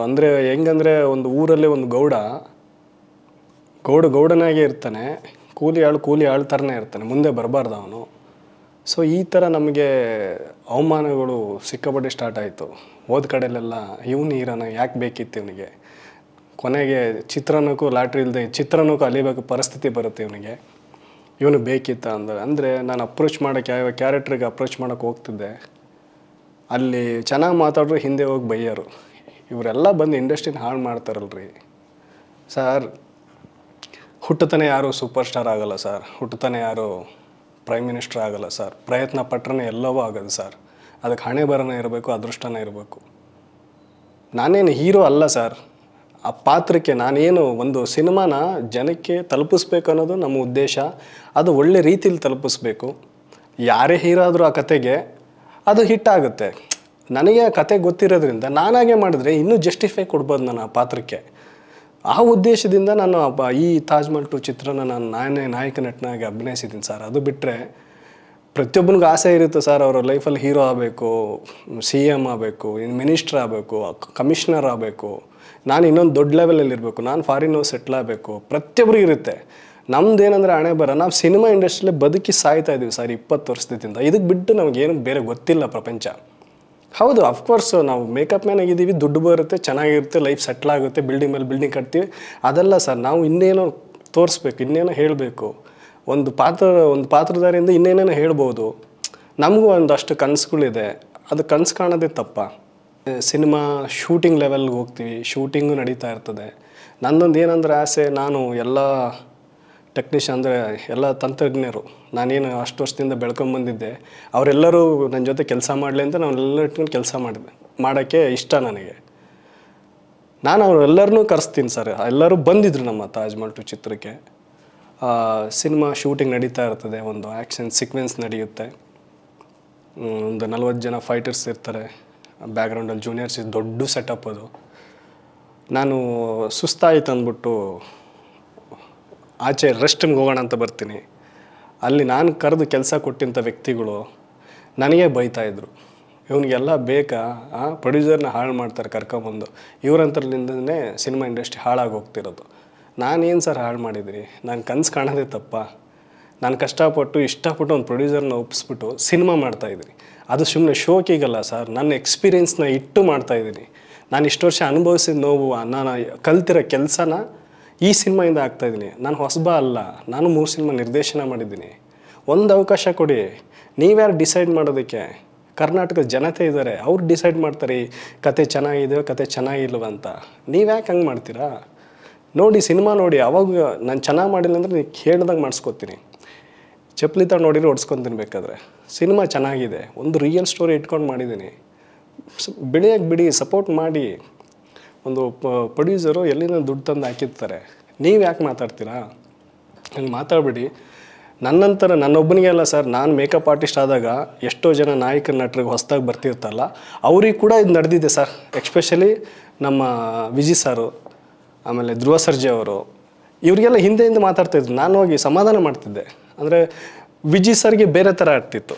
Speaker 1: ಅಂದರೆ ಹೆಂಗಂದರೆ ಒಂದು ಊರಲ್ಲೇ ಒಂದು ಗೌಡ ಗೌಡ ಗೌಡನಾಗೆ ಇರ್ತಾನೆ ಕೂಲಿ ಆಳು ಕೂಲಿ ಆಳು ಥರನೇ ಇರ್ತಾನೆ ಮುಂದೆ ಬರಬಾರ್ದು ಅವನು ಸೊ ಈ ಥರ ನಮಗೆ ಅವಮಾನಗಳು ಸಿಕ್ಕಾಪಟ್ಟೆ ಸ್ಟಾರ್ಟ್ ಆಯಿತು ಹೋದ ಕಡೆಲೆಲ್ಲ ಇವನು ಹೀರೋನ ಯಾಕೆ ಬೇಕಿತ್ತು ಇವನಿಗೆ ಕೊನೆಗೆ ಚಿತ್ರಾನ್ನಕ್ಕೂ ಲಾಟ್ರಿ ಇಲ್ಲದೆ ಚಿತ್ರಾನ್ನಕ್ಕೂ ಅಲಿಬೇಕು ಪರಿಸ್ಥಿತಿ ಬರುತ್ತೆ ಇವನಿಗೆ ಇವನು ಬೇಕಿತ್ತ ಅಂದ್ರೆ ಅಂದರೆ ನಾನು ಅಪ್ರೋಚ್ ಮಾಡೋಕ್ಕೆ ಯಾವ ಕ್ಯಾರೆಕ್ಟ್ರಿಗೆ ಅಪ್ರೋಚ್ ಮಾಡೋಕ್ಕೆ ಹೋಗ್ತಿದ್ದೆ ಅಲ್ಲಿ ಚೆನ್ನಾಗಿ ಮಾತಾಡ್ರು ಹಿಂದೆ ಹೋಗಿ ಬೈಯ್ಯರು ಇವರೆಲ್ಲ ಬಂದು ಇಂಡಸ್ಟ್ರಿನ ಹಾಳು ಮಾಡ್ತಾರಲ್ರಿ ಸರ್ ಹುಟ್ಟತನೇ ಯಾರು ಸೂಪರ್ ಸ್ಟಾರ್ ಆಗಲ್ಲ ಸರ್ ಹುಟ್ಟತನೇ ಯಾರು ಪ್ರೈಮ್ ಮಿನಿಸ್ಟರ್ ಆಗಲ್ಲ ಸರ್ ಪ್ರಯತ್ನ ಪಟ್ಟರೆ ಎಲ್ಲವೂ ಆಗೋದು ಸರ್ ಅದಕ್ಕೆ ಹಣೆ ಬರನ ಇರಬೇಕು ಅದೃಷ್ಟನೇ ಇರಬೇಕು ನಾನೇನು ಹೀರೋ ಅಲ್ಲ ಸರ್ ಆ ಪಾತ್ರಕ್ಕೆ ನಾನೇನು ಒಂದು ಸಿನಿಮಾನ ಜನಕ್ಕೆ ತಲುಪಿಸ್ಬೇಕು ಅನ್ನೋದು ನಮ್ಮ ಉದ್ದೇಶ ಅದು ಒಳ್ಳೆ ರೀತಿಯಲ್ಲಿ ತಲುಪಿಸ್ಬೇಕು ಯಾರೇ ಹೀರೋ ಆದರೂ ಆ ಕತೆಗೆ ಅದು ಹಿಟ್ಟಾಗುತ್ತೆ ನನಗೆ ಆ ಕತೆ ಗೊತ್ತಿರೋದ್ರಿಂದ ನಾನಾಗೆ ಮಾಡಿದ್ರೆ ಇನ್ನೂ ಜಸ್ಟಿಫೈ ಕೊಡ್ಬೋದು ನಾನು ಆ ಪಾತ್ರಕ್ಕೆ ಆ ಉದ್ದೇಶದಿಂದ ನಾನು ಈ ತಾಜ್ ಮಹಲ್ ಟು ಚಿತ್ರನ ನಾನು ನಾನೇ ನಾಯಕ ನಟನಾಗಿ ಅಭಿನಯಿಸಿದ್ದೀನಿ ಸರ್ ಅದು ಬಿಟ್ಟರೆ ಪ್ರತಿಯೊಬ್ಬನಿಗೂ ಆಸೆ ಇರುತ್ತೆ ಸರ್ ಅವರ ಲೈಫಲ್ಲಿ ಹೀರೋ ಆಗಬೇಕು ಸಿ ಎಮ್ ಆಗಬೇಕು ಮಿನಿಸ್ಟರ್ ಆಗಬೇಕು ಕಮಿಷನರ್ ಆಗಬೇಕು ನಾನು ಇನ್ನೊಂದು ದೊಡ್ಡ ಲೆವೆಲಲ್ಲಿ ಇರಬೇಕು ನಾನು ಫಾರಿನ್ ಸೆಟ್ಲ್ ಆಗಬೇಕು ಪ್ರತಿಯೊಬ್ಬರಿಗೂ ಇರುತ್ತೆ ನಮ್ದು ಏನಂದರೆ ಹಣೆ ಬರ ನಾವು ಸಿನಿಮಾ ಇಂಡಸ್ಟ್ರಿಲೇ ಬದುಕಿ ಸಾಯ್ತಾ ಇದ್ದೀವಿ ಸರ್ ಇಪ್ಪತ್ತು ವರ್ಷದಿಂದ ಇದಕ್ಕೆ ಬಿಟ್ಟು ನಮಗೇನು ಬೇರೆ ಗೊತ್ತಿಲ್ಲ ಪ್ರಪಂಚ ಹೌದು ಅಫ್ಕೋರ್ಸ್ ನಾವು ಮೇಕಪ್ ಮ್ಯಾನ್ ಆಗಿದ್ದೀವಿ ದುಡ್ಡು ಬರುತ್ತೆ ಚೆನ್ನಾಗಿರುತ್ತೆ ಲೈಫ್ ಸೆಟ್ಲ್ ಆಗುತ್ತೆ ಬಿಲ್ಡಿಂಗ್ ಮೇಲೆ ಬಿಲ್ಡಿಂಗ್ ಕಟ್ತೀವಿ ಅದೆಲ್ಲ ಸರ್ ನಾವು ಇನ್ನೇನೋ ತೋರಿಸ್ಬೇಕು ಇನ್ನೇನೋ ಹೇಳಬೇಕು ಒಂದು ಪಾತ್ರ ಒಂದು ಪಾತ್ರಧಾರಿಯಿಂದ ಇನ್ನೇನೇನೋ ಹೇಳ್ಬೋದು ನಮಗೂ ಒಂದಷ್ಟು ಕನಸುಗಳಿದೆ ಅದು ಕನಸು ಕಾಣೋದೇ ತಪ್ಪ ಸಿನಿಮಾ ಶೂಟಿಂಗ್ ಲೆವೆಲ್ಗೆ ಹೋಗ್ತೀವಿ ಶೂಟಿಂಗು ನಡೀತಾ ಇರ್ತದೆ ನನ್ನೊಂದು ಏನಂದ್ರೆ ಆಸೆ ನಾನು ಎಲ್ಲ ಟೆಕ್ನಿಷಿಯನ್ ಅಂದರೆ ಎಲ್ಲ ತಂತ್ರಜ್ಞರು ನಾನೇನು ಅಷ್ಟು ವರ್ಷದಿಂದ ಬೆಳ್ಕೊಂಬಂದಿದ್ದೆ ಅವರೆಲ್ಲರೂ ನನ್ನ ಜೊತೆ ಕೆಲಸ ಮಾಡಲಿ ಅಂತ ಎಲ್ಲ ಇಟ್ಕೊಂಡು ಕೆಲಸ ಮಾಡಿದೆ ಮಾಡೋಕ್ಕೆ ಇಷ್ಟ ನನಗೆ ನಾನು ಅವರೆಲ್ಲರನ್ನೂ ಕರೆಸ್ತೀನಿ ಸರ್ ಎಲ್ಲರೂ ಬಂದಿದ್ದರು ನಮ್ಮ ತಾಜ್ಮಹಲ್ ಟು ಚಿತ್ರಕ್ಕೆ ಸಿನಿಮಾ ಶೂಟಿಂಗ್ ನಡೀತಾ ಇರ್ತದೆ ಒಂದು ಆ್ಯಕ್ಷನ್ ಸಿಕ್ವೆನ್ಸ್ ನಡೆಯುತ್ತೆ ಒಂದು ನಲ್ವತ್ತು ಜನ ಫೈಟರ್ಸ್ ಇರ್ತಾರೆ ಬ್ಯಾಕ್ಗ್ರೌಂಡಲ್ಲಿ ಜೂನಿಯರ್ಸ್ ದೊಡ್ಡ ಸೆಟಪ್ ಅದು ನಾನು ಸುಸ್ತಾಯಿತು ಅಂದ್ಬಿಟ್ಟು ಆಚೆ ರೆಸ್ಟ್ ರೂಮ್ಗೆ ಹೋಗೋಣ ಅಂತ ಬರ್ತೀನಿ ಅಲ್ಲಿ ನಾನು ಕರೆದು ಕೆಲಸ ಕೊಟ್ಟಿಂಥ ವ್ಯಕ್ತಿಗಳು ನನಗೆ ಬೈತಾಯಿದ್ರು ಇವನಿಗೆಲ್ಲ ಬೇಕಾ ಪ್ರೊಡ್ಯೂಸರ್ನ ಹಾಳು ಮಾಡ್ತಾರೆ ಕರ್ಕೊಂಬಂದು ಇವ್ರಂತರಲಿಂದನೇ ಸಿನಿಮಾ ಇಂಡಸ್ಟ್ರಿ ಹಾಳಾಗಿ ಹೋಗ್ತಿರೋದು ನಾನೇನು ಸರ್ ಹಾಳು ಮಾಡಿದ್ರಿ ನಾನು ಕನಸು ಕಾಣೋದೇ ತಪ್ಪ ನಾನು ಕಷ್ಟಪಟ್ಟು ಇಷ್ಟಪಟ್ಟು ಒಂದು ಪ್ರೊಡ್ಯೂಸರ್ನ ಒಪ್ಪಿಸ್ಬಿಟ್ಟು ಸಿನಿಮಾ ಮಾಡ್ತಾಯಿದ್ದೀನಿ ಅದು ಸುಮ್ಮನೆ ಶೋಕಿಗಲ್ಲ ಸರ್ ನನ್ನ ಎಕ್ಸ್ಪೀರಿಯೆನ್ಸ್ನ ಇಟ್ಟು ಮಾಡ್ತಾಯಿದ್ದೀನಿ ನಾನು ಇಷ್ಟು ವರ್ಷ ಅನುಭವಿಸಿದ ನೋವು ನಾನು ಕಲ್ತಿರೋ ಕೆಲಸನ ಈ ಸಿನಿಮಾಯಿಂದ ಆಗ್ತಾಯಿದ್ದೀನಿ ನಾನು ಹೊಸಬ ಅಲ್ಲ ನಾನು ಮೂರು ಸಿನಿಮಾ ನಿರ್ದೇಶನ ಮಾಡಿದ್ದೀನಿ ಒಂದು ಅವಕಾಶ ಕೊಡಿ ನೀವ್ಯಾರು ಡಿಸೈಡ್ ಮಾಡೋದಕ್ಕೆ ಕರ್ನಾಟಕದ ಜನತೆ ಇದ್ದಾರೆ ಅವ್ರು ಡಿಸೈಡ್ ಮಾಡ್ತಾರೆ ಈ ಕತೆ ಚೆನ್ನಾಗಿದೆ ಕತೆ ಚೆನ್ನಾಗಿಲ್ವ ಅಂತ ನೀವು ಹಂಗೆ ಮಾಡ್ತೀರಾ ನೋಡಿ ಸಿನಿಮಾ ನೋಡಿ ಅವಾಗ ನಾನು ಚೆನ್ನಾಗಿ ಮಾಡಿಲ್ಲ ಅಂದರೆ ನೀವು ಕೇಳ್ದಂಗೆ ಮಾಡಿಸ್ಕೊತೀನಿ ಚಪ್ಪಲಿ ತಾವು ನೋಡಿದ್ರೆ ಓಡಿಸ್ಕೊಂಡು ಬೇಕಾದ್ರೆ ಸಿನಿಮಾ ಚೆನ್ನಾಗಿದೆ ಒಂದು ರಿಯಲ್ ಸ್ಟೋರಿ ಇಟ್ಕೊಂಡು ಮಾಡಿದ್ದೀನಿ ಬೆಳೆಯೋಕ್ಕೆ ಬಿಡಿ ಸಪೋರ್ಟ್ ಮಾಡಿ ಒಂದು ಪ್ರೊಡ್ಯೂಸರು ಎಲ್ಲಿಂದ ದುಡ್ಡು ತಂದು ಹಾಕಿರ್ತಾರೆ ನೀವು ಯಾಕೆ ಮಾತಾಡ್ತೀರಾ ಹಂಗೆ ಮಾತಾಡ್ಬಿಡಿ ನನ್ನಂತರ ನನ್ನೊಬ್ಬನಿಗೆ ಅಲ್ಲ ಸರ್ ನಾನು ಮೇಕಪ್ ಆರ್ಟಿಸ್ಟ್ ಆದಾಗ ಎಷ್ಟೋ ಜನ ನಾಯಕ ನಟರಿಗೆ ಹೊಸದಾಗಿ ಬರ್ತಿರ್ತಲ್ಲ ಅವ್ರಿಗೆ ಕೂಡ ಇದು ನಡೆದಿದೆ ಸರ್ ಎಕ್ಸ್ಪೆಷಲಿ ನಮ್ಮ ವಿಜಿ ಸಾರು ಆಮೇಲೆ ಧ್ರುವ ಸರ್ಜೆ ಅವರು ಇವರಿಗೆಲ್ಲ ಹಿಂದೆ ಹಿಂದೆ ಮಾತಾಡ್ತಾಯಿದ್ರು ನಾನು ಹೋಗಿ ಸಮಾಧಾನ ಮಾಡ್ತಿದ್ದೆ ಅಂದರೆ ವಿಜಿ ಸರ್ಗೆ ಬೇರೆ ಥರ ಆಗ್ತಿತ್ತು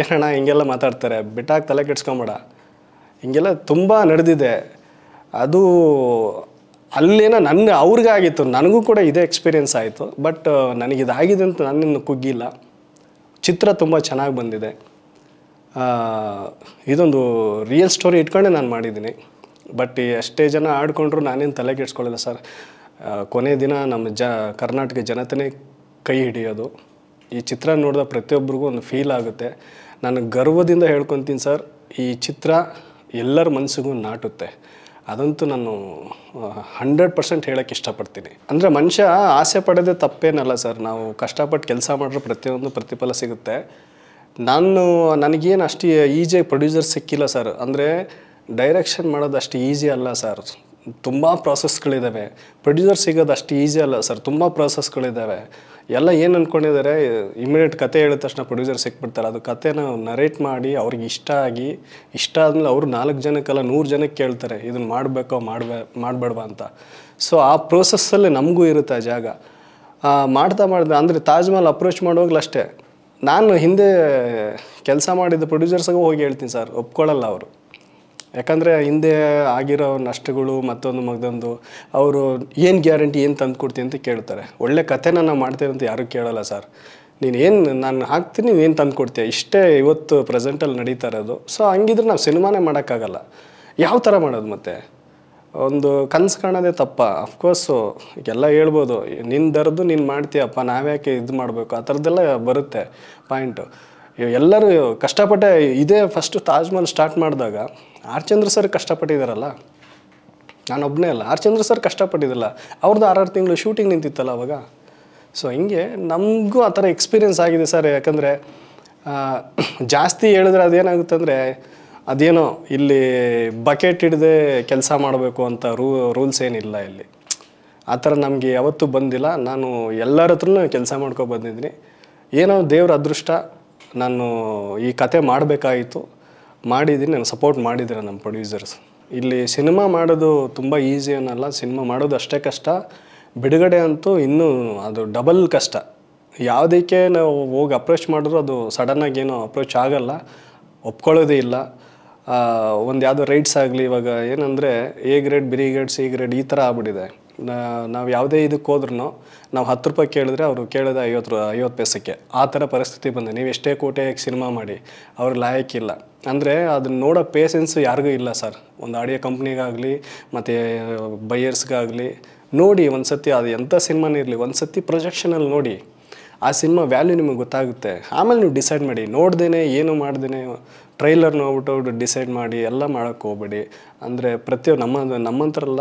Speaker 1: ಏನಣ್ಣ ಹಿಂಗೆಲ್ಲ ಮಾತಾಡ್ತಾರೆ ಬಿಟ್ಟಾಗಿ ತಲೆ ಕೆಡ್ಸ್ಕೊಂಬೇಡ ಹಿಂಗೆಲ್ಲ ತುಂಬ ನಡೆದಿದೆ ಅದು ಅಲ್ಲೇನ ನನ್ನ ಅವ್ರಿಗಾಗಿತ್ತು ನನಗೂ ಕೂಡ ಇದೇ ಎಕ್ಸ್ಪೀರಿಯೆನ್ಸ್ ಆಯಿತು ಬಟ್ ನನಗಿದಾಗಿದೆ ಅಂತ ನನ್ನನ್ನು ಕುಗ್ಗಿಲ್ಲ ಚಿತ್ರ ತುಂಬ ಚೆನ್ನಾಗಿ ಬಂದಿದೆ ಇದೊಂದು ರಿಯಲ್ ಸ್ಟೋರಿ ಇಟ್ಕೊಂಡೇ ನಾನು ಮಾಡಿದ್ದೀನಿ ಬಟ್ ಎಷ್ಟೇ ಜನ ಆಡ್ಕೊಂಡ್ರು ನಾನೇನು ತಲೆ ಕೆಡಿಸ್ಕೊಳ್ಳಿಲ್ಲ ಸರ್ ಕೊನೆ ದಿನ ನಮ್ಮ ಜ ಕರ್ನಾಟಕ ಜನತೆನೇ ಕೈ ಹಿಡಿಯೋದು ಈ ಚಿತ್ರ ನೋಡಿದ ಪ್ರತಿಯೊಬ್ಬರಿಗೂ ಒಂದು ಫೀಲ್ ಆಗುತ್ತೆ ನಾನು ಗರ್ವದಿಂದ ಹೇಳ್ಕೊತೀನಿ ಸರ್ ಈ ಚಿತ್ರ ಎಲ್ಲರ ಮನಸ್ಸಿಗೂ ನಾಟುತ್ತೆ ಅದಂತೂ ನಾನು ಹಂಡ್ರೆಡ್ ಪರ್ಸೆಂಟ್ ಹೇಳೋಕ್ಕೆ ಇಷ್ಟಪಡ್ತೀನಿ ಅಂದರೆ ಮನುಷ್ಯ ಆಸೆ ಪಡೆದೇ ತಪ್ಪೇನಲ್ಲ ಸರ್ ನಾವು ಕಷ್ಟಪಟ್ಟು ಕೆಲಸ ಮಾಡಿದ್ರೆ ಪ್ರತಿಯೊಂದು ಪ್ರತಿಫಲ ಸಿಗುತ್ತೆ ನಾನು ನನಗೇನು ಅಷ್ಟು ಈಜಿಯಾಗಿ ಪ್ರೊಡ್ಯೂಸರ್ ಸಿಕ್ಕಿಲ್ಲ ಸರ್ ಅಂದರೆ ಡೈರೆಕ್ಷನ್ ಮಾಡೋದು ಅಷ್ಟು ಈಸಿ ಅಲ್ಲ ಸರ್ ತುಂಬ ಪ್ರಾಸೆಸ್ಗಳಿದ್ದಾವೆ ಪ್ರೊಡ್ಯೂಸರ್ ಸಿಗೋದು ಅಷ್ಟು ಈಸಿ ಅಲ್ಲ ಸರ್ ತುಂಬ ಪ್ರಾಸೆಸ್ಗಳಿದ್ದಾವೆ ಎಲ್ಲ ಏನು ಅಂದ್ಕೊಂಡಿದ್ದಾರೆ ಇಮಿಡಿಯೇಟ್ ಕತೆ ಹೇಳಿದ ತಕ್ಷಣ ಪ್ರೊಡ್ಯೂಸರ್ ಸಿಕ್ಬಿಡ್ತಾರೆ ಅದು ಕತೆನ ನರೇಟ್ ಮಾಡಿ ಅವ್ರಿಗೆ ಇಷ್ಟ ಆಗಿ ಇಷ್ಟ ಆದಮೇಲೆ ಅವರು ನಾಲ್ಕು ಜನಕ್ಕೆಲ್ಲ ನೂರು ಜನಕ್ಕೆ ಕೇಳ್ತಾರೆ ಇದನ್ನು ಮಾಡಬೇಕೋ ಮಾಡಬೇ ಮಾಡಬೇಡವಾ ಅಂತ ಸೊ ಆ ಪ್ರೋಸೆಸ್ಸಲ್ಲಿ ನಮಗೂ ಇರುತ್ತೆ ಆ ಜಾಗ ಮಾಡ್ತಾ ಮಾಡಿದೆ ಅಂದರೆ ತಾಜ್ಮಹಲ್ ಅಪ್ರೋಚ್ ಮಾಡುವಾಗಲೂ ನಾನು ಹಿಂದೆ ಕೆಲಸ ಮಾಡಿದ್ದ ಪ್ರೊಡ್ಯೂಸರ್ಸ್ಗೂ ಹೋಗಿ ಹೇಳ್ತೀನಿ ಸರ್ ಒಪ್ಕೊಳ್ಳಲ್ಲ ಅವರು ಯಾಕಂದರೆ ಹಿಂದೆ ಆಗಿರೋ ನಷ್ಟಗಳು ಮತ್ತೊಂದು ಮಗದೊಂದು ಅವರು ಏನು ಗ್ಯಾರಂಟಿ ಏನು ತಂದು ಕೊಡ್ತೀನಿ ಅಂತ ಕೇಳ್ತಾರೆ ಒಳ್ಳೆ ಕಥೆನ ನಾವು ಮಾಡ್ತೇವೆ ಅಂತ ಯಾರೂ ಕೇಳೋಲ್ಲ ಸರ್ ನೀನು ಏನು ನಾನು ಹಾಕ್ತೀನಿ ಏನು ತಂದು ಕೊಡ್ತೀಯ ಇಷ್ಟೇ ಇವತ್ತು ಪ್ರೆಸೆಂಟಲ್ಲಿ ನಡೀತಾ ಇರೋದು ಸೊ ಹಂಗಿದ್ರೆ ನಾವು ಸಿನಿಮಾನೇ ಮಾಡೋಕ್ಕಾಗಲ್ಲ ಯಾವ ಥರ ಮಾಡೋದು ಮತ್ತೆ ಒಂದು ಕನಸು ಕಾಣೋದೇ ತಪ್ಪ ಅಫ್ಕೋರ್ಸು ಎಲ್ಲ ಹೇಳ್ಬೋದು ನಿನ್ನ ದರ್ದು ನೀನು ಮಾಡ್ತೀಯಪ್ಪ ನಾವ್ಯಾಕೆ ಇದು ಮಾಡಬೇಕು ಆ ಥರದ್ದೆಲ್ಲ ಬರುತ್ತೆ ಪಾಯಿಂಟು ಎಲ್ಲರೂ ಕಷ್ಟಪಟ್ಟೆ ಇದೇ ಫಸ್ಟು ತಾಜ್ ಮಹಲ್ ಸ್ಟಾರ್ಟ್ ಮಾಡಿದಾಗ ಆರ್ ಸರ್ ಕಷ್ಟಪಟ್ಟಿದ್ದಾರಲ್ಲ ನಾನೊಬ್ಬನೇ ಅಲ್ಲ ಆರ್ ಚಂದ್ರ ಸರ್ ಕಷ್ಟಪಟ್ಟಿದ್ದಿಲ್ಲ ಅವ್ರದ್ದು ಆರು ತಿಂಗಳು ಶೂಟಿಂಗ್ ನಿಂತಿತ್ತಲ್ಲ ಅವಾಗ ಸೊ ಹಿಂಗೆ ನಮಗೂ ಆ ಥರ ಎಕ್ಸ್ಪೀರಿಯೆನ್ಸ್ ಆಗಿದೆ ಸರ್ ಯಾಕಂದರೆ ಜಾಸ್ತಿ ಹೇಳಿದ್ರೆ ಅದೇನಾಗುತ್ತೆ ಅಂದರೆ ಅದೇನೋ ಇಲ್ಲಿ ಬಕೆಟ್ ಹಿಡ್ದೆ ಕೆಲಸ ಮಾಡಬೇಕು ಅಂತ ರೂ ರೂಲ್ಸ್ ಏನಿಲ್ಲ ಇಲ್ಲಿ ಆ ಥರ ನಮಗೆ ಯಾವತ್ತೂ ಬಂದಿಲ್ಲ ನಾನು ಎಲ್ಲರ ಹತ್ರನೂ ಕೆಲಸ ಮಾಡ್ಕೊ ಬಂದಿದ್ದೀನಿ ಏನೋ ದೇವ್ರ ಅದೃಷ್ಟ ನಾನು ಈ ಕತೆ ಮಾಡಬೇಕಾಯಿತು ಮಾಡಿದ್ದೀನಿ ನಾನು ಸಪೋರ್ಟ್ ಮಾಡಿದ್ದೀರ ನಮ್ಮ ಪ್ರೊಡ್ಯೂಸರ್ಸ್ ಇಲ್ಲಿ ಸಿನಿಮಾ ಮಾಡೋದು ತುಂಬ ಈಸಿ ಅನ್ನಲ್ಲ ಸಿನಿಮಾ ಮಾಡೋದು ಅಷ್ಟೇ ಕಷ್ಟ ಬಿಡುಗಡೆ ಅಂತೂ ಇನ್ನೂ ಅದು ಡಬಲ್ ಕಷ್ಟ ಯಾವುದಕ್ಕೆ ನಾವು ಹೋಗಿ ಅಪ್ರೋಚ್ ಮಾಡಿದ್ರು ಅದು ಸಡನ್ನಾಗಿ ಏನೋ ಅಪ್ರೋಚ್ ಆಗೋಲ್ಲ ಒಪ್ಕೊಳ್ಳೋದೇ ಇಲ್ಲ ಒಂದು ಯಾವುದೋ ರೈಟ್ಸ್ ಆಗಲಿ ಇವಾಗ ಏನಂದರೆ A grade B grade C grade ಈ ಥರ ಆಗ್ಬಿಟ್ಟಿದೆ ನಾವು ಯಾವುದೇ ಇದಕ್ಕೆ ಹೋದ್ರೂ ನಾವು ಹತ್ತು ರೂಪಾಯಿ ಕೇಳಿದ್ರೆ ಅವರು ಕೇಳೋದು ಐವತ್ತು ಐವತ್ತು ಪೈಸಕ್ಕೆ ಆ ಥರ ಪರಿಸ್ಥಿತಿ ಬಂದೆ ನೀವು ಎಷ್ಟೇ ಕೋಟೆ ಸಿನಿಮಾ ಮಾಡಿ ಅವ್ರ ಲಾಯಕ್ಕಿಲ್ಲ ಅಂದರೆ ಅದನ್ನ ನೋಡೋ ಪೇಷೆನ್ಸು ಯಾರಿಗೂ ಇಲ್ಲ ಸರ್ ಒಂದು ಆಡಿಯೋ ಕಂಪ್ನಿಗಾಗಲಿ ಮತ್ತು ಬೈಯರ್ಸ್ಗಾಗಲಿ ನೋಡಿ ಒಂದು ಸತಿ ಅದು ಎಂಥ ಸಿನಿಮಾನೇ ಇರಲಿ ಒಂದು ಸತಿ ಪ್ರೊಜೆಕ್ಷನಲ್ಲಿ ನೋಡಿ ಆ ಸಿನಿಮಾ ವ್ಯಾಲ್ಯೂ ನಿಮಗೆ ಗೊತ್ತಾಗುತ್ತೆ ಆಮೇಲೆ ನೀವು ಡಿಸೈಡ್ ಮಾಡಿ ನೋಡ್ದೇ ಏನು ಮಾಡ್ದೇನೆ ಟ್ರೈಲರ್ ನೋಡ್ಬಿಟ್ಟು ಡಿಸೈಡ್ ಮಾಡಿ ಎಲ್ಲ ಮಾಡೋಕ್ಕೆ ಹೋಗ್ಬೇಡಿ ಅಂದರೆ ಪ್ರತಿಯೊಬ್ಬ ನಮ್ಮ ನಮ್ಮಂತರಲ್ಲ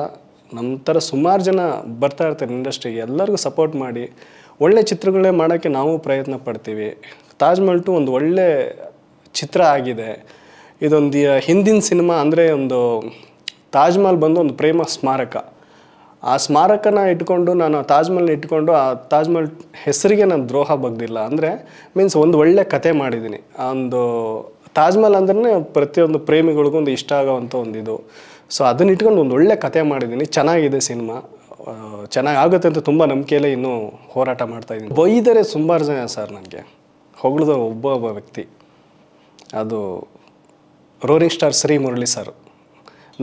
Speaker 1: ನಮ್ಮ ಥರ ಸುಮಾರು ಜನ ಬರ್ತಾ ಇರ್ತಾರೆ ಇಂಡಸ್ಟ್ರಿಗೆ ಎಲ್ಲರಿಗೂ ಸಪೋರ್ಟ್ ಮಾಡಿ ಒಳ್ಳೆ ಚಿತ್ರಗಳೇ ಮಾಡೋಕ್ಕೆ ನಾವು ಪ್ರಯತ್ನ ಪಡ್ತೀವಿ ತಾಜ್ಮಹಲ್ ಟು ಒಂದು ಒಳ್ಳೆ ಚಿತ್ರ ಆಗಿದೆ ಇದೊಂದು ಹಿಂದಿನ ಸಿನಿಮಾ ಅಂದರೆ ಒಂದು ತಾಜ್ಮಹಲ್ ಬಂದು ಒಂದು ಪ್ರೇಮ ಸ್ಮಾರಕ ಆ ಸ್ಮಾರಕನ ಇಟ್ಕೊಂಡು ನಾನು ಮಹಲ್ ಇಟ್ಕೊಂಡು ಆ ತಾಜ್ಮಹಲ್ ಹೆಸರಿಗೆ ನಾನು ದ್ರೋಹ ಬಗ್ದಿಲ್ಲ ಅಂದರೆ ಮೀನ್ಸ್ ಒಂದು ಒಳ್ಳೆ ಕತೆ ಮಾಡಿದ್ದೀನಿ ಒಂದು ತಾಜ್ಮಹಲ್ ಅಂದ್ರೆ ಪ್ರತಿಯೊಂದು ಪ್ರೇಮಿಗಳಿಗೂ ಒಂದು ಇಷ್ಟ ಆಗೋವಂಥ ಒಂದು ಇದು ಸೊ ಅದನ್ನ ಇಟ್ಕೊಂಡು ಒಂದು ಒಳ್ಳೆ ಕತೆ ಮಾಡಿದ್ದೀನಿ ಚೆನ್ನಾಗಿದೆ ಸಿನಿಮಾ ಚೆನ್ನಾಗಿ ಆಗುತ್ತೆ ಅಂತ ತುಂಬ ನಂಬಿಕೆಯಲ್ಲೇ ಇನ್ನೂ ಹೋರಾಟ ಮಾಡ್ತಾ ಇದ್ದೀನಿ ಬೈದರೆ ಸುಮಾರು ಜನ ಸರ್ ನನಗೆ ಹೊಗಳಿದ ಒಬ್ಬ ಒಬ್ಬ ವ್ಯಕ್ತಿ ಅದು roaring star Shri Murali sir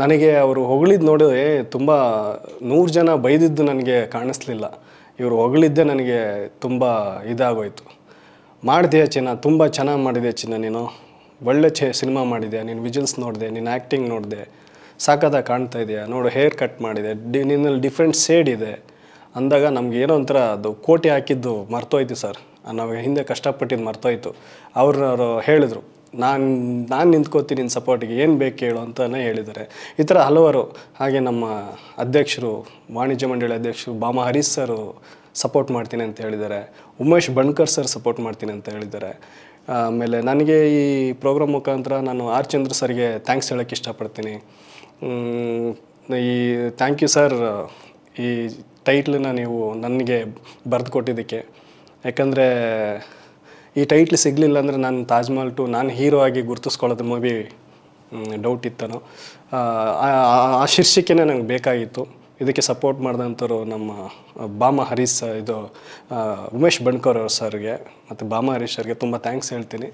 Speaker 1: ನನಗೆ ಅವರು ಹೊಗಳಿದ್ದು ನೋಡಿದ್ರೆ ತುಂಬ ನೂರು ಜನ ಬೈದಿದ್ದು ನನಗೆ ಕಾಣಿಸ್ಲಿಲ್ಲ ಇವರು ಹೊಗಳಿದ್ದೆ ನನಗೆ ತುಂಬ ಇದಾಗೋಯಿತು ಮಾಡಿದೆಯಾ ಚಿನ್ನ ತುಂಬ ಚೆನ್ನಾಗಿ ಮಾಡಿದೆ ಚಿನ್ನ ನೀನು ಒಳ್ಳೆ ಚೆ ಸಿನಿಮಾ ಮಾಡಿದೆ ನೀನು ವಿಜಿಲ್ಸ್ ನೋಡಿದೆ ನೀನು ಆ್ಯಕ್ಟಿಂಗ್ ನೋಡಿದೆ ಸಾಕಾದಾಗ ಕಾಣ್ತಾ ಇದೆಯಾ ನೋಡು ಹೇರ್ ಕಟ್ ಮಾಡಿದೆ ಡಿ ನಿನ್ನಲ್ಲಿ ಡಿಫ್ರೆಂಟ್ ಸೇಡ್ ಇದೆ ಅಂದಾಗ ನಮ್ಗೆ ಏನೋ ಒಂಥರ ಅದು ಕೋಟಿ ಹಾಕಿದ್ದು ಮರ್ತೋಯ್ತು ಸರ್ ನಾವು ಹಿಂದೆ ಕಷ್ಟಪಟ್ಟಿದ್ದು ಮರ್ತೋಯ್ತು ಅವ್ರವರು ಹೇಳಿದರು ನಾನು ನಾನು ನಿಂತ್ಕೋತೀನಿ ನಿನ್ನ ಸಪೋರ್ಟಿಗೆ ಏನು ಬೇಕು ಹೇಳು ಅಂತಲೇ ಹೇಳಿದ್ದಾರೆ ಈ ಥರ ಹಲವರು ಹಾಗೆ ನಮ್ಮ ಅಧ್ಯಕ್ಷರು ವಾಣಿಜ್ಯ ಮಂಡಳಿ ಅಧ್ಯಕ್ಷರು ಬಾಮ ಹರೀಶ್ ಸರು ಸಪೋರ್ಟ್ ಮಾಡ್ತೀನಿ ಅಂತ ಹೇಳಿದ್ದಾರೆ ಉಮೇಶ್ ಬಣ್ಕರ್ ಸರ್ ಸಪೋರ್ಟ್ ಮಾಡ್ತೀನಿ ಅಂತ ಹೇಳಿದ್ದಾರೆ ಆಮೇಲೆ ನನಗೆ ಈ ಪ್ರೋಗ್ರಾಮ್ ಮುಖಾಂತರ ನಾನು ಆರ್ ಚಂದ್ರ ಸರ್ಗೆ ಥ್ಯಾಂಕ್ಸ್ ಹೇಳೋಕ್ಕೆ ಇಷ್ಟಪಡ್ತೀನಿ ಈ ಥ್ಯಾಂಕ್ ಯು ಸರ್ ಈ ಟೈಟ್ಲನ್ನ ನೀವು ನನಗೆ ಬರೆದು ಕೊಟ್ಟಿದ್ದಕ್ಕೆ ಯಾಕಂದರೆ ಈ ಟೈಟ್ಲ್ ಸಿಗಲಿಲ್ಲ ಅಂದರೆ ನಾನು ತಾಜ್ಮಹಲ್ ಟು ನಾನು ಹೀರೋ ಆಗಿ ಗುರುತಿಸ್ಕೊಳ್ಳೋದು ಮೂವಿ ಡೌಟ್ ಇತ್ತನೋ ಆ ಶೀರ್ಷಿಕೆನೇ ನಂಗೆ ಬೇಕಾಗಿತ್ತು ಇದಕ್ಕೆ ಸಪೋರ್ಟ್ ಮಾಡಿದಂಥವ್ರು ನಮ್ಮ ಬಾಮ ಹರೀಶ್ ಇದು ಉಮೇಶ್ ಬಣ್ಕರ್ ಅವ್ರ ಸರ್ಗೆ ಮತ್ತು ಬಾಮ ಹರೀಶ್ ಅವ್ರಿಗೆ ತುಂಬ ಥ್ಯಾಂಕ್ಸ್ ಹೇಳ್ತೀನಿ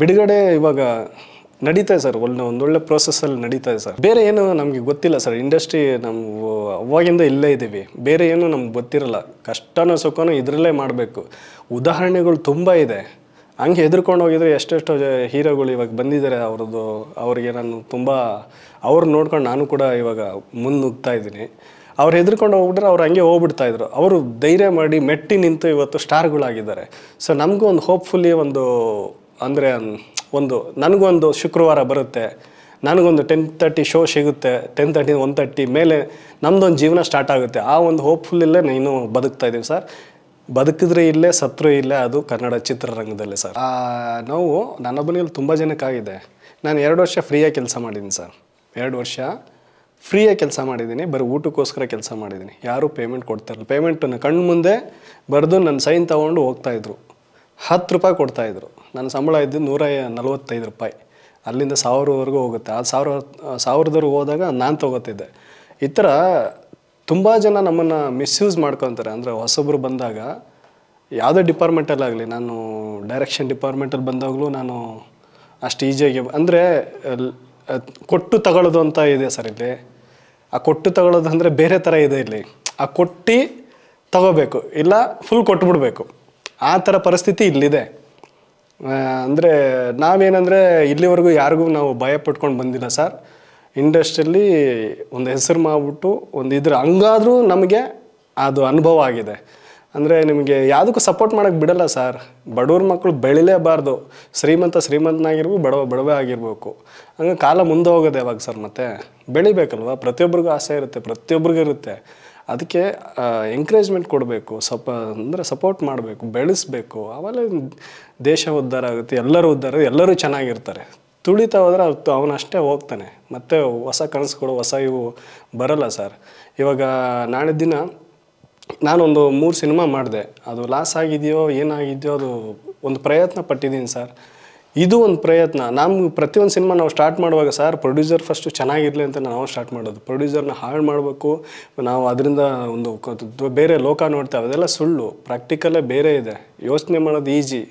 Speaker 1: ಬಿಡುಗಡೆ ಇವಾಗ ನಡೀತಾ ಸರ್ ಒಳ್ಳೆ ಒಂದೊಳ್ಳೆ ಪ್ರೋಸೆಸ್ಸಲ್ಲಿ ನಡೀತಾ ಇದೆ ಸರ್ ಬೇರೆ ಏನು ನಮಗೆ ಗೊತ್ತಿಲ್ಲ ಸರ್ ಇಂಡಸ್ಟ್ರಿ ನಾವು ಅವಾಗಿಂದ ಇಲ್ಲೇ ಇದ್ದೀವಿ ಬೇರೆ ಏನು ನಮ್ಗೆ ಗೊತ್ತಿರಲ್ಲ ಕಷ್ಟನೋ ಸುಖನೋ ಇದರಲ್ಲೇ ಮಾಡಬೇಕು ಉದಾಹರಣೆಗಳು ತುಂಬ ಇದೆ ಹಂಗೆ ಹೆದರ್ಕೊಂಡು ಹೋಗಿದ್ರೆ ಎಷ್ಟೆಷ್ಟೋ ಹೀರೋಗಳು ಇವಾಗ ಬಂದಿದ್ದಾರೆ ಅವ್ರದ್ದು ಅವರಿಗೆ ನಾನು ತುಂಬ ಅವ್ರು ನೋಡ್ಕೊಂಡು ನಾನು ಕೂಡ ಇವಾಗ ಮುನ್ನುಗ್ತಾ ಇದ್ದೀನಿ ಅವ್ರು ಹೆದರ್ಕೊಂಡು ಹೋಗ್ಬಿಟ್ರೆ ಅವ್ರು ಹಂಗೆ ಹೋಗ್ಬಿಡ್ತಾಯಿದ್ರು ಅವರು ಧೈರ್ಯ ಮಾಡಿ ಮೆಟ್ಟಿ ನಿಂತು ಇವತ್ತು ಸ್ಟಾರ್ಗಳಾಗಿದ್ದಾರೆ ಸೊ ನಮಗೂ ಒಂದು ಹೋಪ್ಫುಲ್ಲಿ ಒಂದು ಅಂದರೆ ಒಂದು ನನಗೊಂದು ಶುಕ್ರವಾರ ಬರುತ್ತೆ ನನಗೊಂದು ಟೆನ್ ತರ್ಟಿ ಶೋ ಸಿಗುತ್ತೆ ಟೆನ್ ತರ್ಟಿ ಒನ್ ತರ್ಟಿ ಮೇಲೆ ನಮ್ಮದೊಂದು ಜೀವನ ಸ್ಟಾರ್ಟ್ ಆಗುತ್ತೆ ಆ ಒಂದು ಹೋಪ್ಫುಲ್ಲೇ ನೀನು ಬದುಕ್ತಾ ಇದ್ದೀವಿ ಸರ್ ಬದುಕಿದ್ರೆ ಇಲ್ಲೇ ಸತ್ರು ಇಲ್ಲೇ ಅದು ಕನ್ನಡ ಚಿತ್ರರಂಗದಲ್ಲಿ ಸರ್ ನಾವು ನನ್ನೊಬ್ಬನಿಗೆ ತುಂಬ ಜನಕ್ಕಾಗಿದೆ ನಾನು ಎರಡು ವರ್ಷ ಫ್ರೀಯಾಗಿ ಕೆಲಸ ಮಾಡಿದ್ದೀನಿ ಸರ್ ಎರಡು ವರ್ಷ ಫ್ರೀಯಾಗಿ ಕೆಲಸ ಮಾಡಿದ್ದೀನಿ ಬರೀ ಊಟಕ್ಕೋಸ್ಕರ ಕೆಲಸ ಮಾಡಿದ್ದೀನಿ ಯಾರೂ ಪೇಮೆಂಟ್ ಕೊಡ್ತಾಯಿರಲ್ಲ ಪೇಮೆಂಟನ್ನು ಕಣ್ಣು ಮುಂದೆ ಬರೆದು ನನ್ನ ಸೈನ್ ತೊಗೊಂಡು ಹೋಗ್ತಾಯಿದ್ರು ಹತ್ತು ರೂಪಾಯಿ ಕೊಡ್ತಾಯಿದ್ರು ನನ್ನ ಸಂಬಳ ಇದ್ದು ನೂರ ನಲವತ್ತೈದು ರೂಪಾಯಿ ಅಲ್ಲಿಂದ ಸಾವಿರವರೆಗೂ ಹೋಗುತ್ತೆ ಆ ಸಾವಿರ ಸಾವಿರದವರೆಗೂ ಹೋದಾಗ ನಾನು ತೊಗೋತಿದ್ದೆ ಈ ಥರ ತುಂಬ ಜನ ನಮ್ಮನ್ನು ಮಿಸ್ಯೂಸ್ ಮಾಡ್ಕೊತಾರೆ ಅಂದರೆ ಹೊಸೊಬ್ಬರು ಬಂದಾಗ ಯಾವುದೇ ಡಿಪಾರ್ಟ್ಮೆಂಟಲ್ಲಾಗಲಿ ನಾನು ಡೈರೆಕ್ಷನ್ ಡಿಪಾರ್ಟ್ಮೆಂಟಲ್ಲಿ ಬಂದಾಗಲೂ ನಾನು ಅಷ್ಟು ಈಜಿಯಾಗಿ ಅಂದರೆ ಕೊಟ್ಟು ತಗೊಳ್ಳೋದು ಅಂತ ಇದೆ ಸರ್ ಇಲ್ಲಿ ಆ ಕೊಟ್ಟು ತಗೊಳ್ಳೋದು ಅಂದರೆ ಬೇರೆ ಥರ ಇದೆ ಇಲ್ಲಿ ಆ ಕೊಟ್ಟು ತಗೋಬೇಕು ಇಲ್ಲ ಫುಲ್ ಕೊಟ್ಬಿಡ್ಬೇಕು ಆ ಥರ ಪರಿಸ್ಥಿತಿ ಇಲ್ಲಿದೆ ಅಂದರೆ ನಾವೇನಂದರೆ ಇಲ್ಲಿವರೆಗೂ ಯಾರಿಗೂ ನಾವು ಭಯ ಪಟ್ಕೊಂಡು ಬಂದಿಲ್ಲ ಸರ್ ಇಂಡಸ್ಟ್ರಿಯಲ್ಲಿ ಒಂದು ಹೆಸರು ಮಾಡಿಬಿಟ್ಟು ಒಂದು ಇದ್ರ ಹಂಗಾದರೂ ನಮಗೆ ಅದು ಅನುಭವ ಆಗಿದೆ ಅಂದರೆ ನಿಮಗೆ ಯಾವುದಕ್ಕೂ ಸಪೋರ್ಟ್ ಮಾಡೋಕ್ಕೆ ಬಿಡಲ್ಲ ಸರ್ ಬಡವ್ರ ಮಕ್ಕಳು ಬೆಳಿಲೇಬಾರ್ದು ಶ್ರೀಮಂತ ಶ್ರೀಮಂತನಾಗಿರ್ಬೋದು ಬಡವ ಬಡವೇ ಆಗಿರ್ಬೇಕು ಹಂಗೆ ಕಾಲ ಮುಂದೆ ಹೋಗೋದು ಯಾವಾಗ ಸರ್ ಮತ್ತೆ ಬೆಳಿಬೇಕಲ್ವ ಪ್ರತಿಯೊಬ್ಬರಿಗೂ ಆಸೆ ಇರುತ್ತೆ ಪ್ರತಿಯೊಬ್ಬರಿಗೂ ಇರುತ್ತೆ ಅದಕ್ಕೆ ಎಂಕರೇಜ್ಮೆಂಟ್ ಕೊಡಬೇಕು ಸಪ ಅಂದರೆ ಸಪೋರ್ಟ್ ಮಾಡಬೇಕು ಬೆಳೆಸಬೇಕು ಆಮೇಲೆ ದೇಶ ಉದ್ಧಾರ ಆಗುತ್ತೆ ಎಲ್ಲರೂ ಉದ್ಧಾರ ಎಲ್ಲರೂ ಚೆನ್ನಾಗಿರ್ತಾರೆ ತುಳಿತಾ ಹೋದರೆ ಅವತ್ತು ಅವನಷ್ಟೇ ಹೋಗ್ತಾನೆ ಮತ್ತೆ ಹೊಸ ಕನಸುಗಳು ಹೊಸ ಇವು ಬರಲ್ಲ ಸರ್ ಇವಾಗ ನಾಳೆ ದಿನ ನಾನೊಂದು ಮೂರು ಸಿನಿಮಾ ಮಾಡಿದೆ ಅದು ಲಾಸ್ ಆಗಿದೆಯೋ ಏನಾಗಿದೆಯೋ ಅದು ಒಂದು ಪ್ರಯತ್ನ ಪಟ್ಟಿದ್ದೀನಿ ಸರ್ ಇದು ಒಂದು ಪ್ರಯತ್ನ ನಮ್ಮ ಪ್ರತಿಯೊಂದು ಸಿನಿಮಾ ನಾವು ಸ್ಟಾರ್ಟ್ ಮಾಡುವಾಗ ಸರ್ ಪ್ರೊಡ್ಯೂಸರ್ ಫಸ್ಟು ಚೆನ್ನಾಗಿರಲಿ ಅಂತ ನಾವು ಸ್ಟಾರ್ಟ್ ಮಾಡೋದು ಪ್ರೊಡ್ಯೂಸರ್ನ ಹಾಳು ಮಾಡಬೇಕು ನಾವು ಅದರಿಂದ ಒಂದು ಬೇರೆ ಲೋಕ ನೋಡ್ತೇವೆ ಅದೆಲ್ಲ ಸುಳ್ಳು ಪ್ರಾಕ್ಟಿಕಲ್ಲೇ ಬೇರೆ ಇದೆ ಯೋಚನೆ ಮಾಡೋದು ಈಸಿ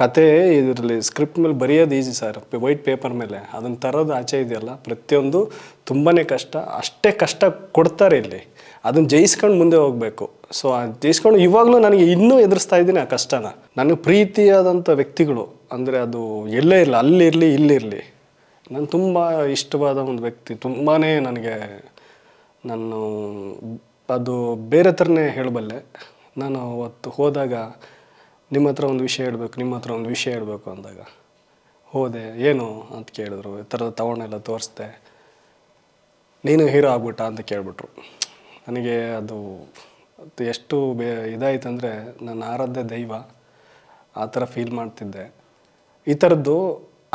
Speaker 1: ಕತೆ ಇದರಲ್ಲಿ ಸ್ಕ್ರಿಪ್ಟ್ ಮೇಲೆ ಬರೆಯೋದು ಈಸಿ ಸರ್ ವೈಟ್ ಪೇಪರ್ ಮೇಲೆ ಅದನ್ನು ತರೋದು ಆಚೆ ಇದೆಯಲ್ಲ ಪ್ರತಿಯೊಂದು ತುಂಬಾ ಕಷ್ಟ ಅಷ್ಟೇ ಕಷ್ಟ ಕೊಡ್ತಾರೆ ಇಲ್ಲಿ ಅದನ್ನು ಜಯಿಸ್ಕೊಂಡು ಮುಂದೆ ಹೋಗಬೇಕು ಸೊ ಜಯಿಸ್ಕೊಂಡು ಇವಾಗಲೂ ನನಗೆ ಇನ್ನೂ ಎದುರಿಸ್ತಾ ಇದ್ದೀನಿ ಆ ಕಷ್ಟನ ನನಗೆ ಪ್ರೀತಿಯಾದಂಥ ವ್ಯಕ್ತಿಗಳು ಅಂದರೆ ಅದು ಎಲ್ಲೇ ಇರಲಿ ಅಲ್ಲಿರಲಿ ಇಲ್ಲಿರಲಿ ನಾನು ತುಂಬ ಇಷ್ಟವಾದ ಒಂದು ವ್ಯಕ್ತಿ ತುಂಬಾ ನನಗೆ ನಾನು ಅದು ಬೇರೆ ಥರನೇ ಹೇಳಬಲ್ಲೆ ನಾನು ಅವತ್ತು ಹೋದಾಗ ನಿಮ್ಮ ಹತ್ರ ಒಂದು ವಿಷಯ ಹೇಳಬೇಕು ನಿಮ್ಮ ಹತ್ರ ಒಂದು ವಿಷಯ ಹೇಳಬೇಕು ಅಂದಾಗ ಹೋದೆ ಏನು ಅಂತ ಕೇಳಿದ್ರು ಈ ಥರದ ತಗೊಂಡೆಲ್ಲ ತೋರಿಸ್ದೆ ನೀನು ಹೀರೋ ಆಗ್ಬಿಟ್ಟ ಅಂತ ಕೇಳಿಬಿಟ್ರು ನನಗೆ ಅದು ಎಷ್ಟು ಬೇ ಇದಾಯ್ತಂದರೆ ನನ್ನ ಆರಾಧ್ಯ ದೈವ ಆ ಥರ ಫೀಲ್ ಮಾಡ್ತಿದ್ದೆ ಈ ಥರದ್ದು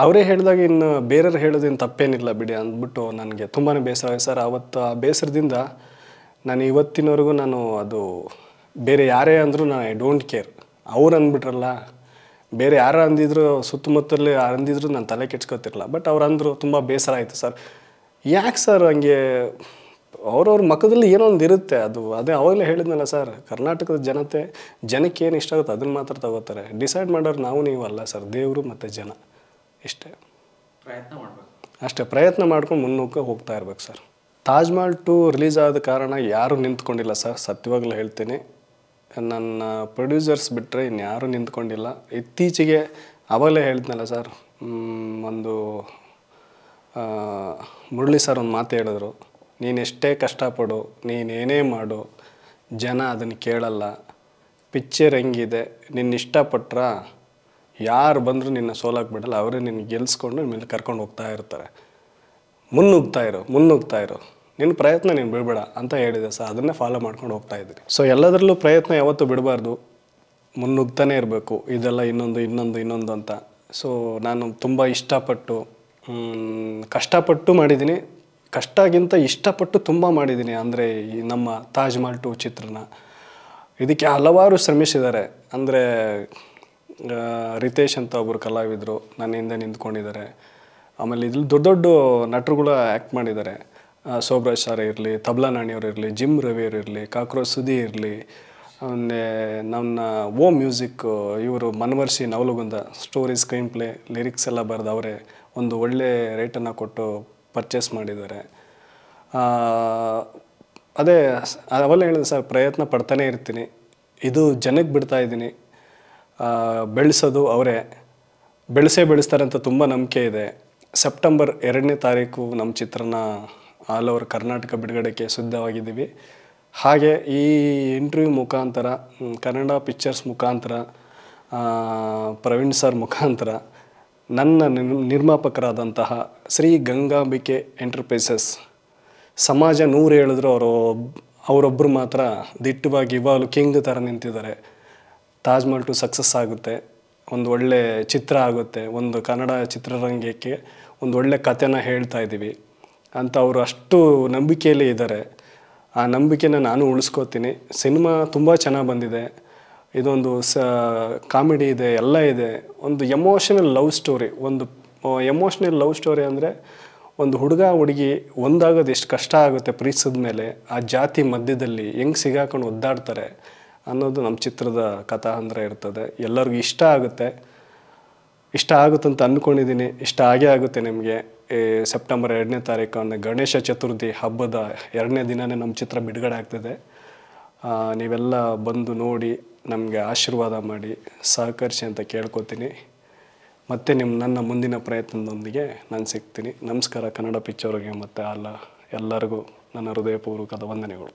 Speaker 1: ಅವರೇ ಹೇಳಿದಾಗ ಇನ್ನು ಬೇರೆಯವ್ರು ಹೇಳೋದೇನು ತಪ್ಪೇನಿಲ್ಲ ಬಿಡಿ ಅಂದ್ಬಿಟ್ಟು ನನಗೆ ತುಂಬಾ ಬೇಸರ ಸರ್ ಆವತ್ತು ಆ ಬೇಸರದಿಂದ ನಾನು ಇವತ್ತಿನವರೆಗೂ ನಾನು ಅದು ಬೇರೆ ಯಾರೇ ಅಂದರೂ ನಾನು ಐ ಡೋಂಟ್ ಕೇರ್ ಅವ್ರು ಅಂದ್ಬಿಟ್ರಲ್ಲ ಬೇರೆ ಯಾರು ಅಂದಿದ್ರು ಸುತ್ತಮುತ್ತಲೇ ಅಂದಿದ್ರು ನಾನು ತಲೆ ಕೆಚ್ಕೋತಿರಲ್ಲ ಬಟ್ ಅವ್ರು ಅಂದರು ತುಂಬ ಬೇಸರ ಆಯಿತು ಸರ್ ಯಾಕೆ ಸರ್ ಹಂಗೆ ಅವ್ರವ್ರ ಮಕ್ಕದಲ್ಲಿ ಏನೋ ಒಂದು ಇರುತ್ತೆ ಅದು ಅದೇ ಅವಾಗಲೇ ಹೇಳಿದ್ನಲ್ಲ ಸರ್ ಕರ್ನಾಟಕದ ಜನತೆ ಜನಕ್ಕೆ ಏನು ಇಷ್ಟ ಆಗುತ್ತೆ ಅದನ್ನು ಮಾತ್ರ ತಗೋತಾರೆ ಡಿಸೈಡ್ ಮಾಡೋರು ನಾವು ನೀವು ಅಲ್ಲ ಸರ್ ದೇವರು ಮತ್ತು ಜನ ಇಷ್ಟೇ ಪ್ರಯತ್ನ ಮಾಡಬೇಕು ಅಷ್ಟೇ ಪ್ರಯತ್ನ ಮಾಡ್ಕೊಂಡು ಮುನ್ನೂಕ ಹೋಗ್ತಾ ಇರ್ಬೇಕು ಸರ್ ತಾಜ್ಮಹಲ್ ಟು ರಿಲೀಸ್ ಆದ ಕಾರಣ ಯಾರೂ ನಿಂತ್ಕೊಂಡಿಲ್ಲ ಸರ್ ಸತ್ಯವಾಗ್ಲೂ ಹೇಳ್ತೀನಿ ನನ್ನ ಪ್ರೊಡ್ಯೂಸರ್ಸ್ ಬಿಟ್ಟರೆ ಇನ್ಯಾರೂ ನಿಂತ್ಕೊಂಡಿಲ್ಲ ಇತ್ತೀಚೆಗೆ ಆವಾಗಲೇ ಹೇಳಿದ್ನಲ್ಲ ಸರ್ ಒಂದು ಮುರಳಿ ಸರ್ ಒಂದು ಮಾತು ಹೇಳಿದ್ರು ನೀನು ಎಷ್ಟೇ ಕಷ್ಟಪಡು ನೀನೇನೇ ಮಾಡು ಜನ ಅದನ್ನು ಕೇಳಲ್ಲ ಪಿಕ್ಚರ್ ಹೆಂಗಿದೆ ನಿನ್ನ ಇಷ್ಟಪಟ್ರ ಯಾರು ಬಂದರೂ ನಿನ್ನ ಸೋಲಾಗಿ ಬಿಡಲ್ಲ ಅವರೇ ನಿನ್ನ ಗೆಲ್ಲಿಸ್ಕೊಂಡು ನಿಮ್ಮಲ್ಲಿ ಕರ್ಕೊಂಡು ಹೋಗ್ತಾ ಇರ್ತಾರೆ ಮುನ್ನುಗ್ತಾ ಇರು ಮುನ್ನುಗ್ತಾ ನಿನ್ನ ಪ್ರಯತ್ನ ನೀನು ಬಿಡಬೇಡ ಅಂತ ಹೇಳಿದೆ ಸರ್ ಅದನ್ನೇ ಫಾಲೋ ಮಾಡ್ಕೊಂಡು ಹೋಗ್ತಾ ಇದ್ದೀನಿ ಸೊ ಎಲ್ಲದರಲ್ಲೂ ಪ್ರಯತ್ನ ಯಾವತ್ತೂ ಬಿಡಬಾರ್ದು ಮುನ್ನುಗ್ತಾನೆ ಇರಬೇಕು ಇದೆಲ್ಲ ಇನ್ನೊಂದು ಇನ್ನೊಂದು ಇನ್ನೊಂದು ಅಂತ ಸೊ ನಾನು ತುಂಬ ಇಷ್ಟಪಟ್ಟು ಕಷ್ಟಪಟ್ಟು ಮಾಡಿದ್ದೀನಿ ಕಷ್ಟಗಿಂತ ಇಷ್ಟಪಟ್ಟು ತುಂಬ ಮಾಡಿದ್ದೀನಿ ಅಂದರೆ ಈ ನಮ್ಮ ತಾಜ್ ಮಹಲ್ ಟು ಚಿತ್ರನ ಇದಕ್ಕೆ ಹಲವಾರು ಶ್ರಮಿಸಿದ್ದಾರೆ ಅಂದರೆ ರಿತೇಶ್ ಅಂತ ಒಬ್ಬರು ಕಲಾವಿದರು ನನ್ನ ಹಿಂದೆ ನಿಂತ್ಕೊಂಡಿದ್ದಾರೆ ಆಮೇಲೆ ಇದ್ರಲ್ಲಿ ದೊಡ್ಡ ದೊಡ್ಡ ನಟರುಗಳು ಆ್ಯಕ್ಟ್ ಮಾಡಿದ್ದಾರೆ ಸೋಬ್ರಾಜ್ ಸರ್ ಇರಲಿ ತಬ್ಲಾ ನಾಣಿಯವ್ರು ಇರಲಿ ಜಿಮ್ ರವಿಯವ್ರು ಇರಲಿ ಕಾಕ್ರೋಚ್ ಸುದಿ ಇರಲಿ ಆಮೇಲೆ ನನ್ನ ಓ ಮ್ಯೂಸಿಕ್ ಇವರು Manavarshi Navalgund story screenplay lyrics ಎಲ್ಲ ಬರೆದು ಅವರೇ ಒಂದು ಒಳ್ಳೆ ರೇಟನ್ನು ಕೊಟ್ಟು ಪರ್ಚೇಸ್ ಮಾಡಿದ್ದಾರೆ ಅದೇ ಅವೆಲ್ಲ ಹೇಳಿದೆ ಸರ್ ಪ್ರಯತ್ನ ಪಡ್ತಾನೇ ಇರ್ತೀನಿ ಇದು ಜನಕ್ಕೆ ಬಿಡ್ತಾ ಇದ್ದೀನಿ ಬೆಳೆಸೋದು ಅವರೇ ಬೆಳೆಸೇ ಬೆಳೆಸ್ತಾರೆ ಅಂತ ತುಂಬ ನಂಬಿಕೆ ಇದೆ ಸೆಪ್ಟೆಂಬರ್ ಎರಡನೇ ತಾರೀಕು ನಮ್ಮ ಚಿತ್ರನ ಆಲ್ ಓವರ್ ಕರ್ನಾಟಕ ಬಿಡುಗಡೆಗೆ ಸಿದ್ಧವಾಗಿದ್ದೀವಿ ಹಾಗೆ ಈ ಇಂಟರ್ವ್ಯೂ ಮುಖಾಂತರ ಕನ್ನಡ ಪಿಕ್ಚರ್ಸ್ ಮುಖಾಂತರ ಪ್ರವೀಣ್ ಸರ್ ಮುಖಾಂತರ ನನ್ನ ನಿರ್ಮಾಪಕರಾದಂತಹ ಶ್ರೀ ಗಂಗಾಂಬಿಕೆ ಎಂಟರ್ಪ್ರೈಸಸ್ ಸಮಾಜ ನೂರು ಹೇಳಿದ್ರು ಅವರು ಅವರೊಬ್ಬರು ಮಾತ್ರ ದಿಟ್ಟವಾಗಿ ಇವಾಲು ಕಿಂಗ್ ಥರ ನಿಂತಿದ್ದಾರೆ ತಾಜ್ಮಹಲ್ ಟು ಸಕ್ಸಸ್ ಆಗುತ್ತೆ ಒಂದು ಒಳ್ಳೆ ಚಿತ್ರ ಆಗುತ್ತೆ ಒಂದು ಕನ್ನಡ ಚಿತ್ರರಂಗಕ್ಕೆ ಒಂದು ಒಳ್ಳೆ ಕಥೆನ ಹೇಳ್ತಾ ಇದ್ದೀವಿ ಅಂತ ಅವರು ಅಷ್ಟು ನಂಬಿಕೆಯಲ್ಲೇ ಇದ್ದಾರೆ ಆ ನಂಬಿಕೆನ ನಾನು ಉಳಿಸ್ಕೋತೀನಿ ಸಿನಿಮಾ ತುಂಬ ಚೆನ್ನಾಗಿ ಬಂದಿದೆ ಇದೊಂದು ಸ ಕಾಮಿಡಿ ಇದೆ ಎಲ್ಲ ಇದೆ ಒಂದು ಎಮೋಷನಲ್ ಲವ್ ಸ್ಟೋರಿ ಒಂದು ಎಮೋಷ್ನಲ್ ಲವ್ ಸ್ಟೋರಿ ಅಂದರೆ ಒಂದು ಹುಡುಗ ಹುಡುಗಿ ಒಂದಾಗೋದು ಎಷ್ಟು ಕಷ್ಟ ಆಗುತ್ತೆ ಪ್ರೀತಿಸಿದ ಮೇಲೆ ಆ ಜಾತಿ ಮಧ್ಯದಲ್ಲಿ ಹೆಂಗೆ ಸಿಗಾಕೊಂಡು ಒದ್ದಾಡ್ತಾರೆ ಅನ್ನೋದು ನಮ್ಮ ಚಿತ್ರದ ಕಥಾ ಅಂದರೆ ಇರ್ತದೆ ಎಲ್ಲರಿಗೂ ಇಷ್ಟ ಆಗುತ್ತೆ ಇಷ್ಟ ಆಗುತ್ತಂತ ಅಂದ್ಕೊಂಡಿದ್ದೀನಿ ಇಷ್ಟ ಆಗೇ ಆಗುತ್ತೆ ನಿಮಗೆ ಸೆಪ್ಟೆಂಬರ್ ಎರಡನೇ ತಾರೀಕು ಗಣೇಶ ಚತುರ್ಥಿ ಹಬ್ಬದ ಎರಡನೇ ದಿನವೇ ನಮ್ಮ ಚಿತ್ರ ಬಿಡುಗಡೆ ಆಗ್ತದೆ ನೀವೆಲ್ಲ ಬಂದು ನೋಡಿ ನಮಗೆ ಆಶೀರ್ವಾದ ಮಾಡಿ ಸಹಕರಿಸಿ ಅಂತ ಕೇಳ್ಕೊತೀನಿ ಮತ್ತು ನಿಮ್ಮ ನನ್ನ ಮುಂದಿನ ಪ್ರಯತ್ನದೊಂದಿಗೆ ನಾನು ಸಿಗ್ತೀನಿ ನಮಸ್ಕಾರ ಕನ್ನಡ ಪಿಚ್ಚರ್ಗೆ ಮತ್ತು ಅಲ್ಲ ಎಲ್ಲರಿಗೂ ನನ್ನ ಹೃದಯಪೂರ್ವಕದ ವಂದನೆಗಳು